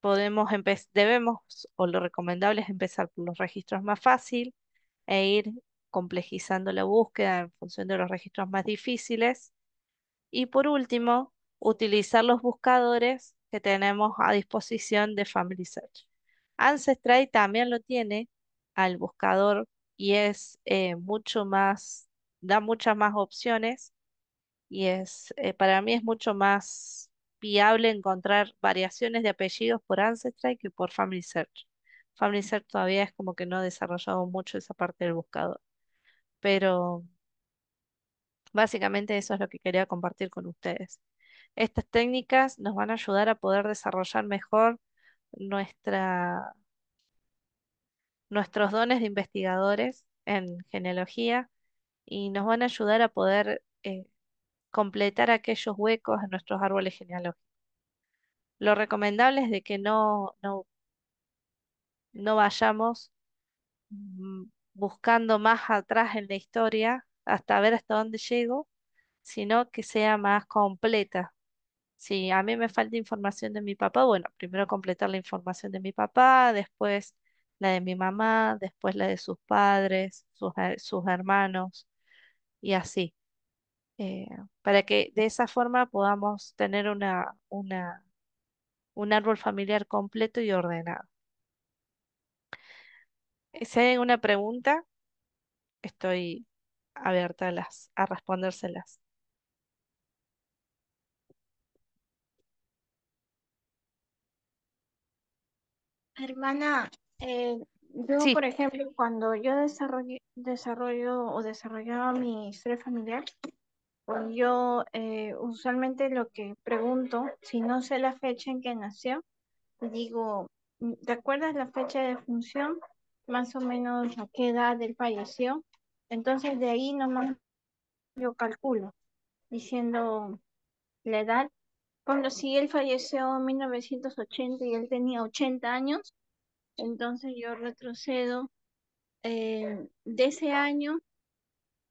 [SPEAKER 1] podemos debemos o lo recomendable es empezar por los registros más fácil e ir complejizando la búsqueda en función de los registros más difíciles. Y por último, utilizar los buscadores que tenemos a disposición de Family Search. Ancestry también lo tiene al buscador y es eh, mucho más, da muchas más opciones y es, eh, para mí es mucho más viable encontrar variaciones de apellidos por Ancestry que por Family Search. Family Search todavía es como que no ha desarrollado mucho esa parte del buscador. Pero básicamente eso es lo que quería compartir con ustedes. Estas técnicas nos van a ayudar a poder desarrollar mejor nuestra, nuestros dones de investigadores en genealogía y nos van a ayudar a poder eh, completar aquellos huecos en nuestros árboles genealógicos. Lo recomendable es de que no, no, no vayamos mm, buscando más atrás en la historia hasta ver hasta dónde llego, sino que sea más completa. Si a mí me falta información de mi papá, bueno, primero completar la información de mi papá, después la de mi mamá, después la de sus padres, sus eh, hermanos y así. Eh, para que de esa forma podamos tener una, una, un árbol familiar completo y ordenado. Eh, si hay alguna pregunta, estoy abierta a, las, a respondérselas.
[SPEAKER 11] Hermana, eh, yo, por ejemplo, cuando yo desarrollo o desarrollaba mi historia familiar, pues yo eh, usualmente lo que pregunto, si no sé la fecha en que nació, digo, mm, ¿te acuerdas la fecha de función? Más o menos a qué edad él falleció. Entonces de ahí nomás yo calculo, diciendo la edad. Cuando si él falleció en 1980 y él tenía 80 años, entonces yo retrocedo eh, de ese año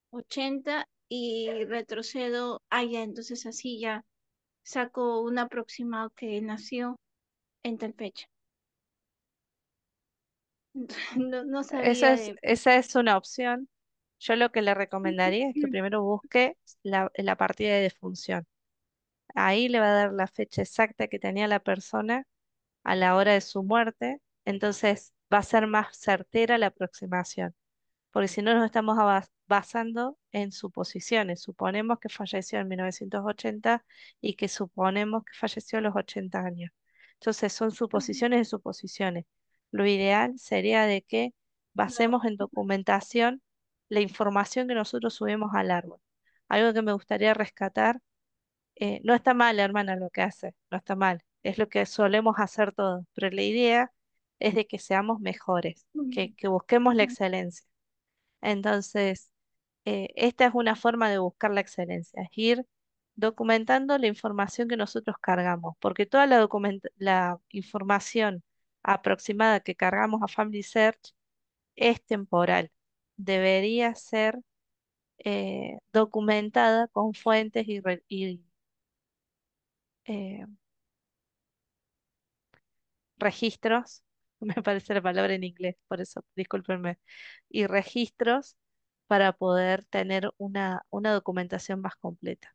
[SPEAKER 11] 80 y retrocedo, ah, entonces así ya saco un aproximado que nació en tal fecha. (laughs)
[SPEAKER 6] No, sabía
[SPEAKER 1] Esa es, esa es una opción. Yo lo que le recomendaría es que primero busque la, la partida de defunción. Ahí le va a dar la fecha exacta que tenía la persona a la hora de su muerte. Entonces va a ser más certera la aproximación. Porque si no nos estamos basando en suposiciones. Suponemos que falleció en 1980 y que suponemos que falleció a los 80 años. Entonces son suposiciones de suposiciones. Lo ideal sería de que basemos en documentación la información que nosotros subimos al árbol. Algo que me gustaría rescatar, eh, no está mal, hermana, lo que hace, no está mal, es lo que solemos hacer todos, pero la idea es de que seamos mejores, que busquemos la excelencia. Entonces, eh, esta es una forma de buscar la excelencia, es ir documentando la información que nosotros cargamos, porque toda la, información aproximada que cargamos a Family Search es temporal. Debería ser eh, documentada con fuentes y, eh, registros, (laughs) me parece la palabra en inglés, por eso discúlpenme, y registros para poder tener una, una documentación más completa,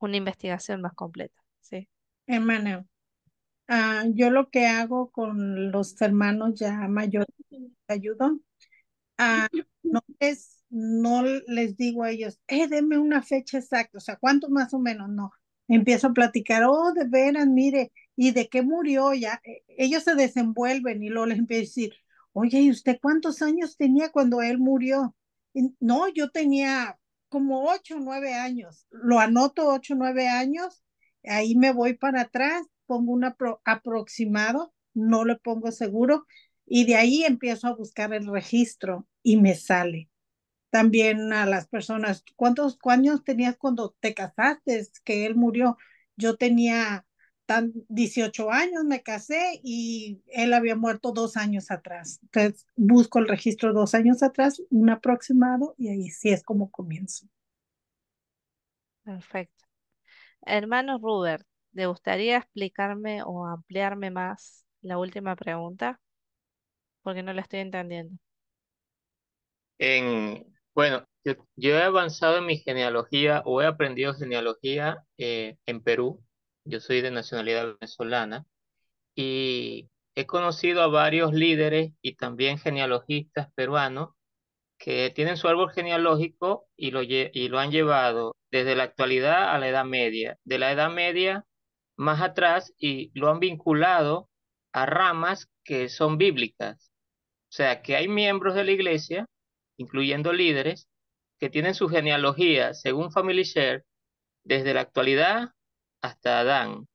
[SPEAKER 1] una investigación más completa, ¿sí?
[SPEAKER 5] Ah, yo lo que hago con los hermanos ya mayores, ayudo, ah, no, es no les digo a ellos, eh, denme una fecha exacta, o sea, ¿cuánto más o menos? No, empiezo a platicar, oh, de veras, mire, ¿y de qué murió? Ya, eh, ellos se desenvuelven y luego les empiezo a decir, oye, ¿y usted cuántos años tenía cuando él murió? No, yo tenía como ocho, nueve años. Lo anoto ocho, nueve años. Ahí me voy para atrás, pongo un aproximado, no le pongo seguro, y de ahí empiezo a buscar el registro y me sale. También a las personas, ¿cuántos años tenías cuando te casaste? Que él murió. Yo tenía tan 18 años me casé y él había muerto dos años atrás. Entonces busco el registro dos años atrás, un aproximado, y ahí sí es como comienzo.
[SPEAKER 1] Perfecto. Hermano Rubert, ¿te gustaría explicarme o ampliarme más la última pregunta? Porque no la estoy entendiendo.
[SPEAKER 10] En, bueno, yo, he avanzado en mi genealogía o he aprendido genealogía eh, en Perú yo soy de nacionalidad venezolana y he conocido a varios líderes y también genealogistas peruanos que tienen su árbol genealógico y lo, y lo han llevado desde la actualidad a la Edad Media, de la Edad Media más atrás y lo han vinculado a ramas que son bíblicas. O sea, que hay miembros de la iglesia, incluyendo líderes, que tienen su genealogía, según Family Share, desde la actualidad hasta Adán. O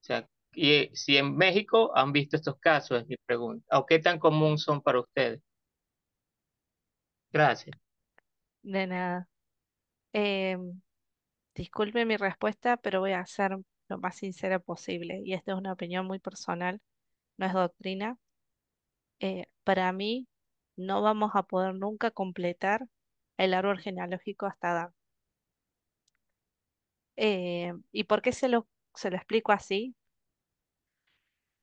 [SPEAKER 10] sea, y eh, si en México han visto estos casos, es mi pregunta. ¿O qué tan común son para ustedes? Gracias.
[SPEAKER 1] De nada. Em, disculpe mi respuesta, pero voy a ser lo más sincera posible. Y esta es una opinión muy personal, no es doctrina. Eh, para mí, no vamos a poder nunca completar el árbol genealógico hasta Adán. Eh, ¿y por qué se lo, explico así?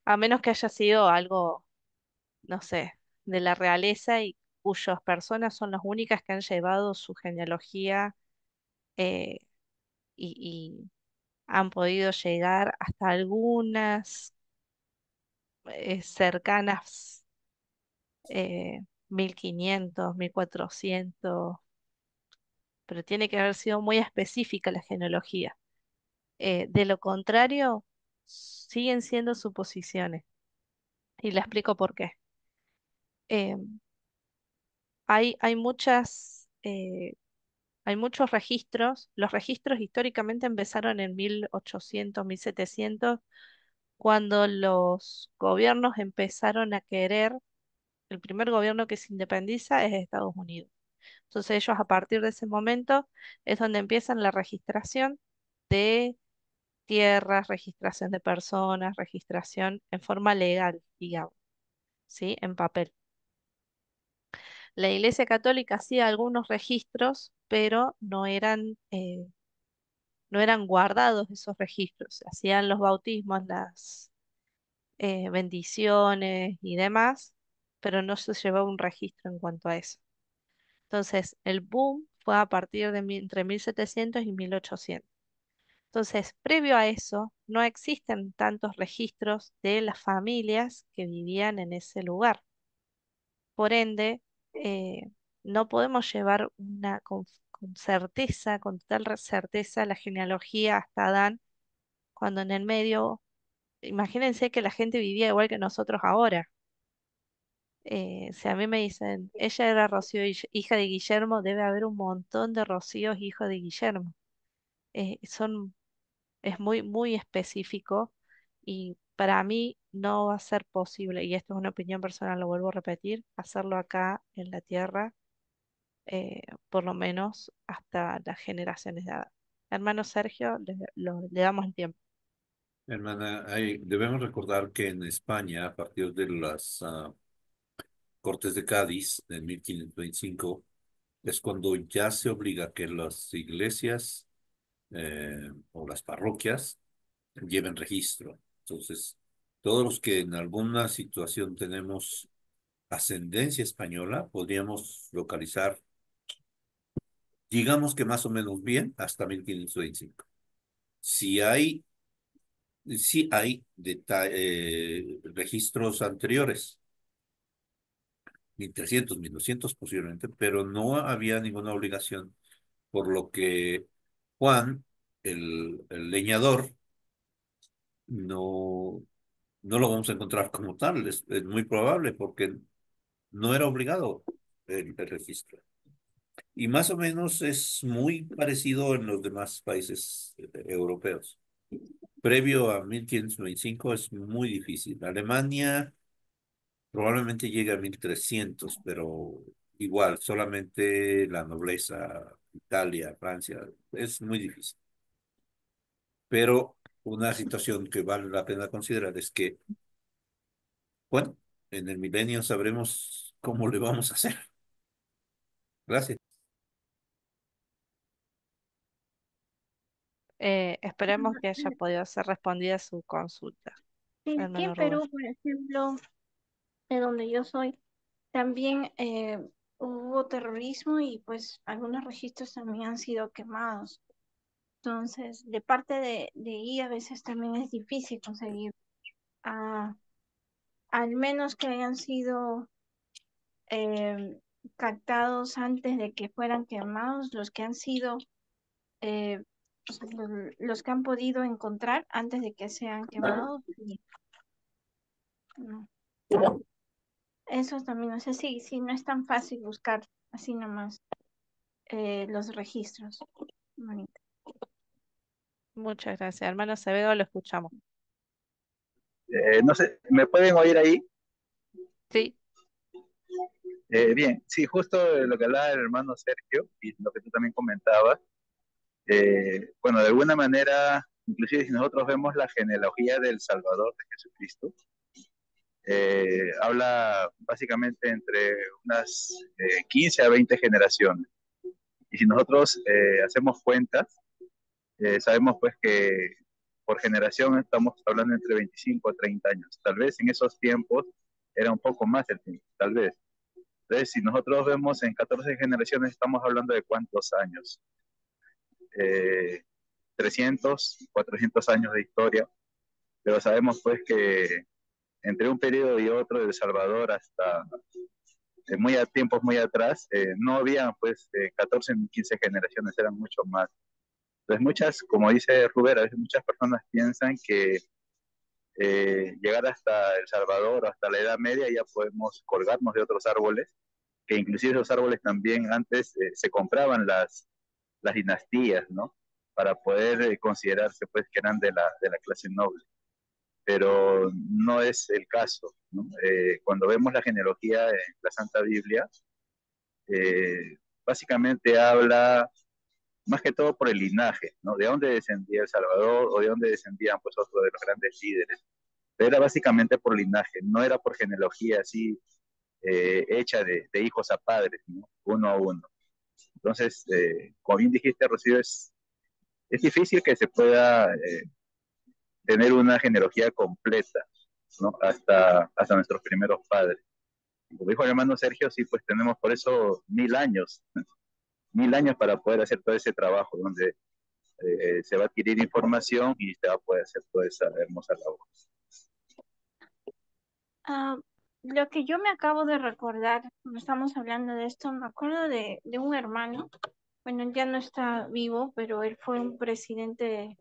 [SPEAKER 1] A menos que haya sido algo, no sé, de la realeza y cuyas personas son las únicas que han llevado su genealogía eh, y, han podido llegar hasta algunas eh, cercanas 1500, 1400, pero tiene que haber sido muy específica la genealogía. Eh, de lo contrario, siguen siendo suposiciones. Y le explico por qué. Em, hay, hay, muchas, eh, hay muchos registros. Los registros históricamente empezaron en 1800, 1700, cuando los gobiernos empezaron a querer, el primer gobierno que se independiza es Estados Unidos. Entonces ellos a partir de ese momento es donde empiezan la registración de tierras, registración de personas, registración en forma legal, digamos, ¿sí? En papel. La Iglesia Católica hacía algunos registros, pero no eran, eh, no eran guardados esos registros. Hacían los bautismos, las eh, bendiciones y demás, pero no se llevaba un registro en cuanto a eso. Entonces, el boom fue a partir de entre 1700 y 1800. Entonces, previo a eso, no existen tantos registros de las familias que vivían en ese lugar. Por ende, eh, no podemos llevar una, con, con, certeza, con total certeza, la genealogía hasta Adán, cuando en el medio, imagínense que la gente vivía igual que nosotros ahora. Eh, si a mí me dicen, ella era Rocío, hija de Guillermo, debe haber un montón de Rocíos, hijos de Guillermo. Eh, son, es muy, muy específico y para mí no va a ser posible, y esto es una opinión personal, lo vuelvo a repetir, hacerlo acá en la tierra, eh, por lo menos hasta las generaciones de edad. Hermano Sergio, le, damos el tiempo.
[SPEAKER 7] Hermana, debemos recordar que en España, a partir de las ah, Cortes de Cádiz en 1525 es cuando ya se obliga que las iglesias eh, o las parroquias lleven registro. Entonces, todos los que en alguna situación tenemos ascendencia española, podríamos localizar, digamos que más o menos bien, hasta 1525. Si hay, si hay eh, registros anteriores, 1300, 1200 posiblemente, pero no había ninguna obligación, por lo que Juan, el, leñador, no, no lo vamos a encontrar como tal, es, muy probable porque no era obligado el, el, registro. Y más o menos es muy parecido en los demás países eh, europeos. Previo a 1525 es muy difícil. Alemania, Probablemente llegue a 1300, pero igual, solamente la nobleza, Italia, Francia, es muy difícil. Pero una situación que vale la pena considerar es que, bueno, en el milenio sabremos cómo le vamos a hacer. Gracias.
[SPEAKER 1] Eh, esperemos que haya podido ser respondida su consulta. aquí en Perú,
[SPEAKER 11] por ejemplo, de donde yo soy, también eh, hubo terrorismo y pues algunos registros también han sido quemados. Entonces, de parte de, de ahí a veces también es difícil conseguir, a, al menos que hayan sido eh, captados antes de que fueran quemados, los que han sido, eh, los que han podido encontrar antes de que sean quemados. Eso también, no sé si sí, no es tan fácil buscar así nomás eh, los registros.
[SPEAKER 1] Muchas gracias, hermano Acevedo, lo escuchamos.
[SPEAKER 4] Eh, no sé, ¿me pueden oír ahí? Sí. Eh, bien, sí, justo lo que hablaba el hermano Sergio y lo que tú también comentabas, bueno, de alguna manera, inclusive si nosotros vemos la genealogía del Salvador de Jesucristo, eh, habla básicamente entre unas 15 eh, a 20 generaciones. Y si nosotros eh, hacemos cuentas, sabemos pues que por generación estamos hablando entre 25 a 30 años. Tal vez en esos tiempos era un poco más el tiempo, tal vez. Entonces, si nosotros vemos en 14 generaciones, estamos hablando de cuántos años. 300, 400 años de historia, pero sabemos pues que entre un periodo y otro de El Salvador hasta eh, muy tiempos muy atrás, eh, no había pues 14 eh, ni 15 generaciones, eran mucho más. Entonces muchas, como dice Ruber, a veces muchas personas piensan que llegar hasta El Salvador, hasta la Edad Media, ya podemos colgarnos de otros árboles, que inclusive esos árboles también antes se compraban las, las dinastías, ¿no? Para poder considerarse pues que eran de la, de la clase noble pero no es el caso. Eh, cuando vemos la genealogía en la Santa Biblia, eh, básicamente habla más que todo por el linaje, ¿no? De dónde descendía el Salvador o de dónde descendían pues otros de los grandes líderes. Pero era básicamente por linaje, no era por genealogía así eh, hecha de, hijos a padres, Uno a uno. Entonces, como bien dijiste, Rocío, es, es difícil que se pueda tener una genealogía completa, ¿no? Hasta, hasta nuestros primeros padres. Como dijo el hermano Sergio, sí, pues tenemos por eso mil años, (laughs) mil años para poder hacer todo ese trabajo, donde eh, se va a adquirir información y se va a poder hacer toda esa hermosa labor.
[SPEAKER 11] Ah, lo que yo me acabo de recordar, cuando estamos hablando de esto, me acuerdo de, de un hermano, bueno, ya no está vivo, pero él fue un presidente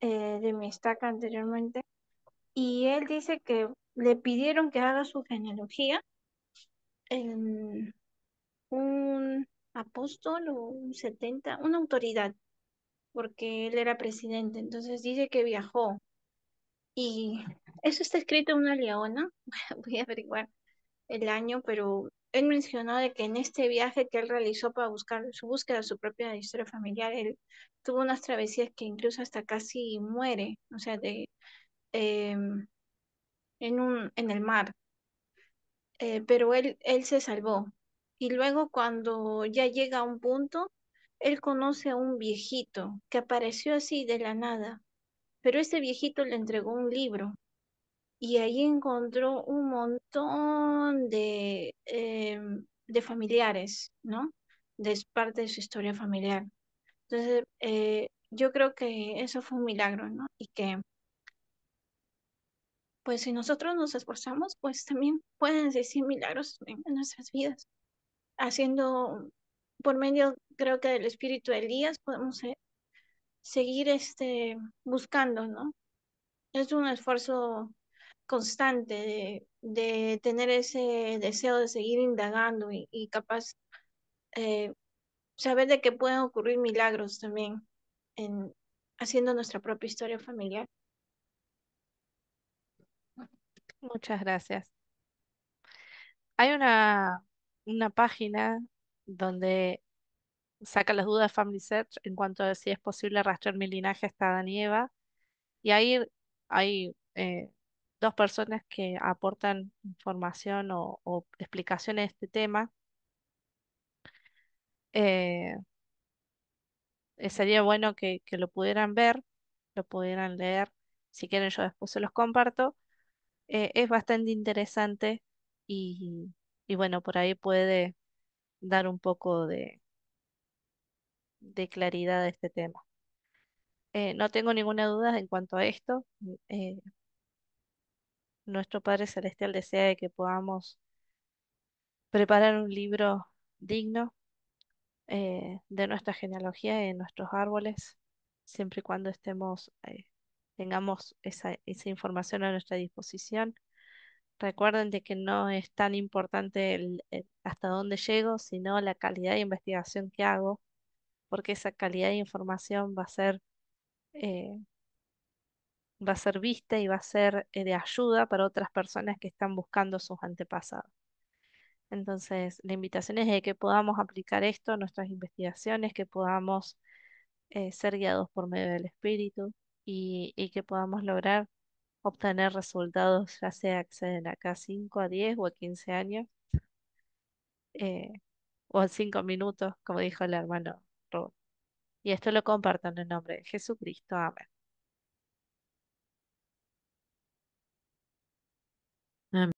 [SPEAKER 11] eh, de mi estaca anteriormente, y él dice que le pidieron que haga su genealogía en un apóstol o un 70, una autoridad, porque él era presidente, entonces dice que viajó. Y eso está escrito en una leona, (laughs) voy a averiguar el año, pero él mencionó de que en este viaje que él realizó para buscar su búsqueda de su propia historia familiar, él tuvo unas travesías que incluso hasta casi muere, o sea, de, em, en, un, en el mar. Eh, pero él, él se salvó. Y luego cuando ya llega a un punto, él conoce a un viejito que apareció así de la nada, pero este viejito le entregó un libro y ahí encontró un montón de, em, de familiares, ¿no? De parte de su historia familiar. Entonces, eh, yo creo que eso fue un milagro, ¿no? Y que, pues si nosotros nos esforzamos, pues también pueden existir milagros en, nuestras vidas. Haciendo, por medio, creo que del espíritu de Elías, podemos seguir este, buscando, ¿no? Es un esfuerzo constante de, tener ese deseo de seguir indagando y, capaz eh, saber de que pueden ocurrir milagros también en haciendo nuestra propia historia familiar.
[SPEAKER 1] Muchas gracias. Hay una, una página donde saca las dudas Family Search en cuanto a si es posible arrastrar mi linaje hasta Danieva. Y ahí hay dos personas que aportan información o, explicaciones de este tema. Eh, eh, sería bueno que, lo pudieran ver, lo pudieran leer. Si quieren, yo después se los comparto. Eh, es bastante interesante y, bueno, por ahí puede dar un poco de, de claridad a este tema. no tengo ninguna duda en cuanto a esto. Eh, nuestro Padre Celestial desea que podamos preparar un libro digno eh, de nuestra genealogía y de nuestros árboles, siempre y cuando estemos, eh, tengamos esa, información a nuestra disposición. Recuerden de que no es tan importante hasta dónde llego, sino la calidad de investigación que hago, porque esa calidad de información va a ser eh, va a ser vista y va a ser eh, de ayuda para otras personas que están buscando sus antepasados. Entonces, la invitación es que podamos aplicar esto a nuestras investigaciones, que podamos eh, ser guiados por medio del espíritu y, que podamos lograr obtener resultados, ya sea acceden acá a 5, a 10 o a 15 años, eh, o a 5 minutos, como dijo el hermano Rubén. Y esto lo comparto en el nombre de Jesucristo. Amén.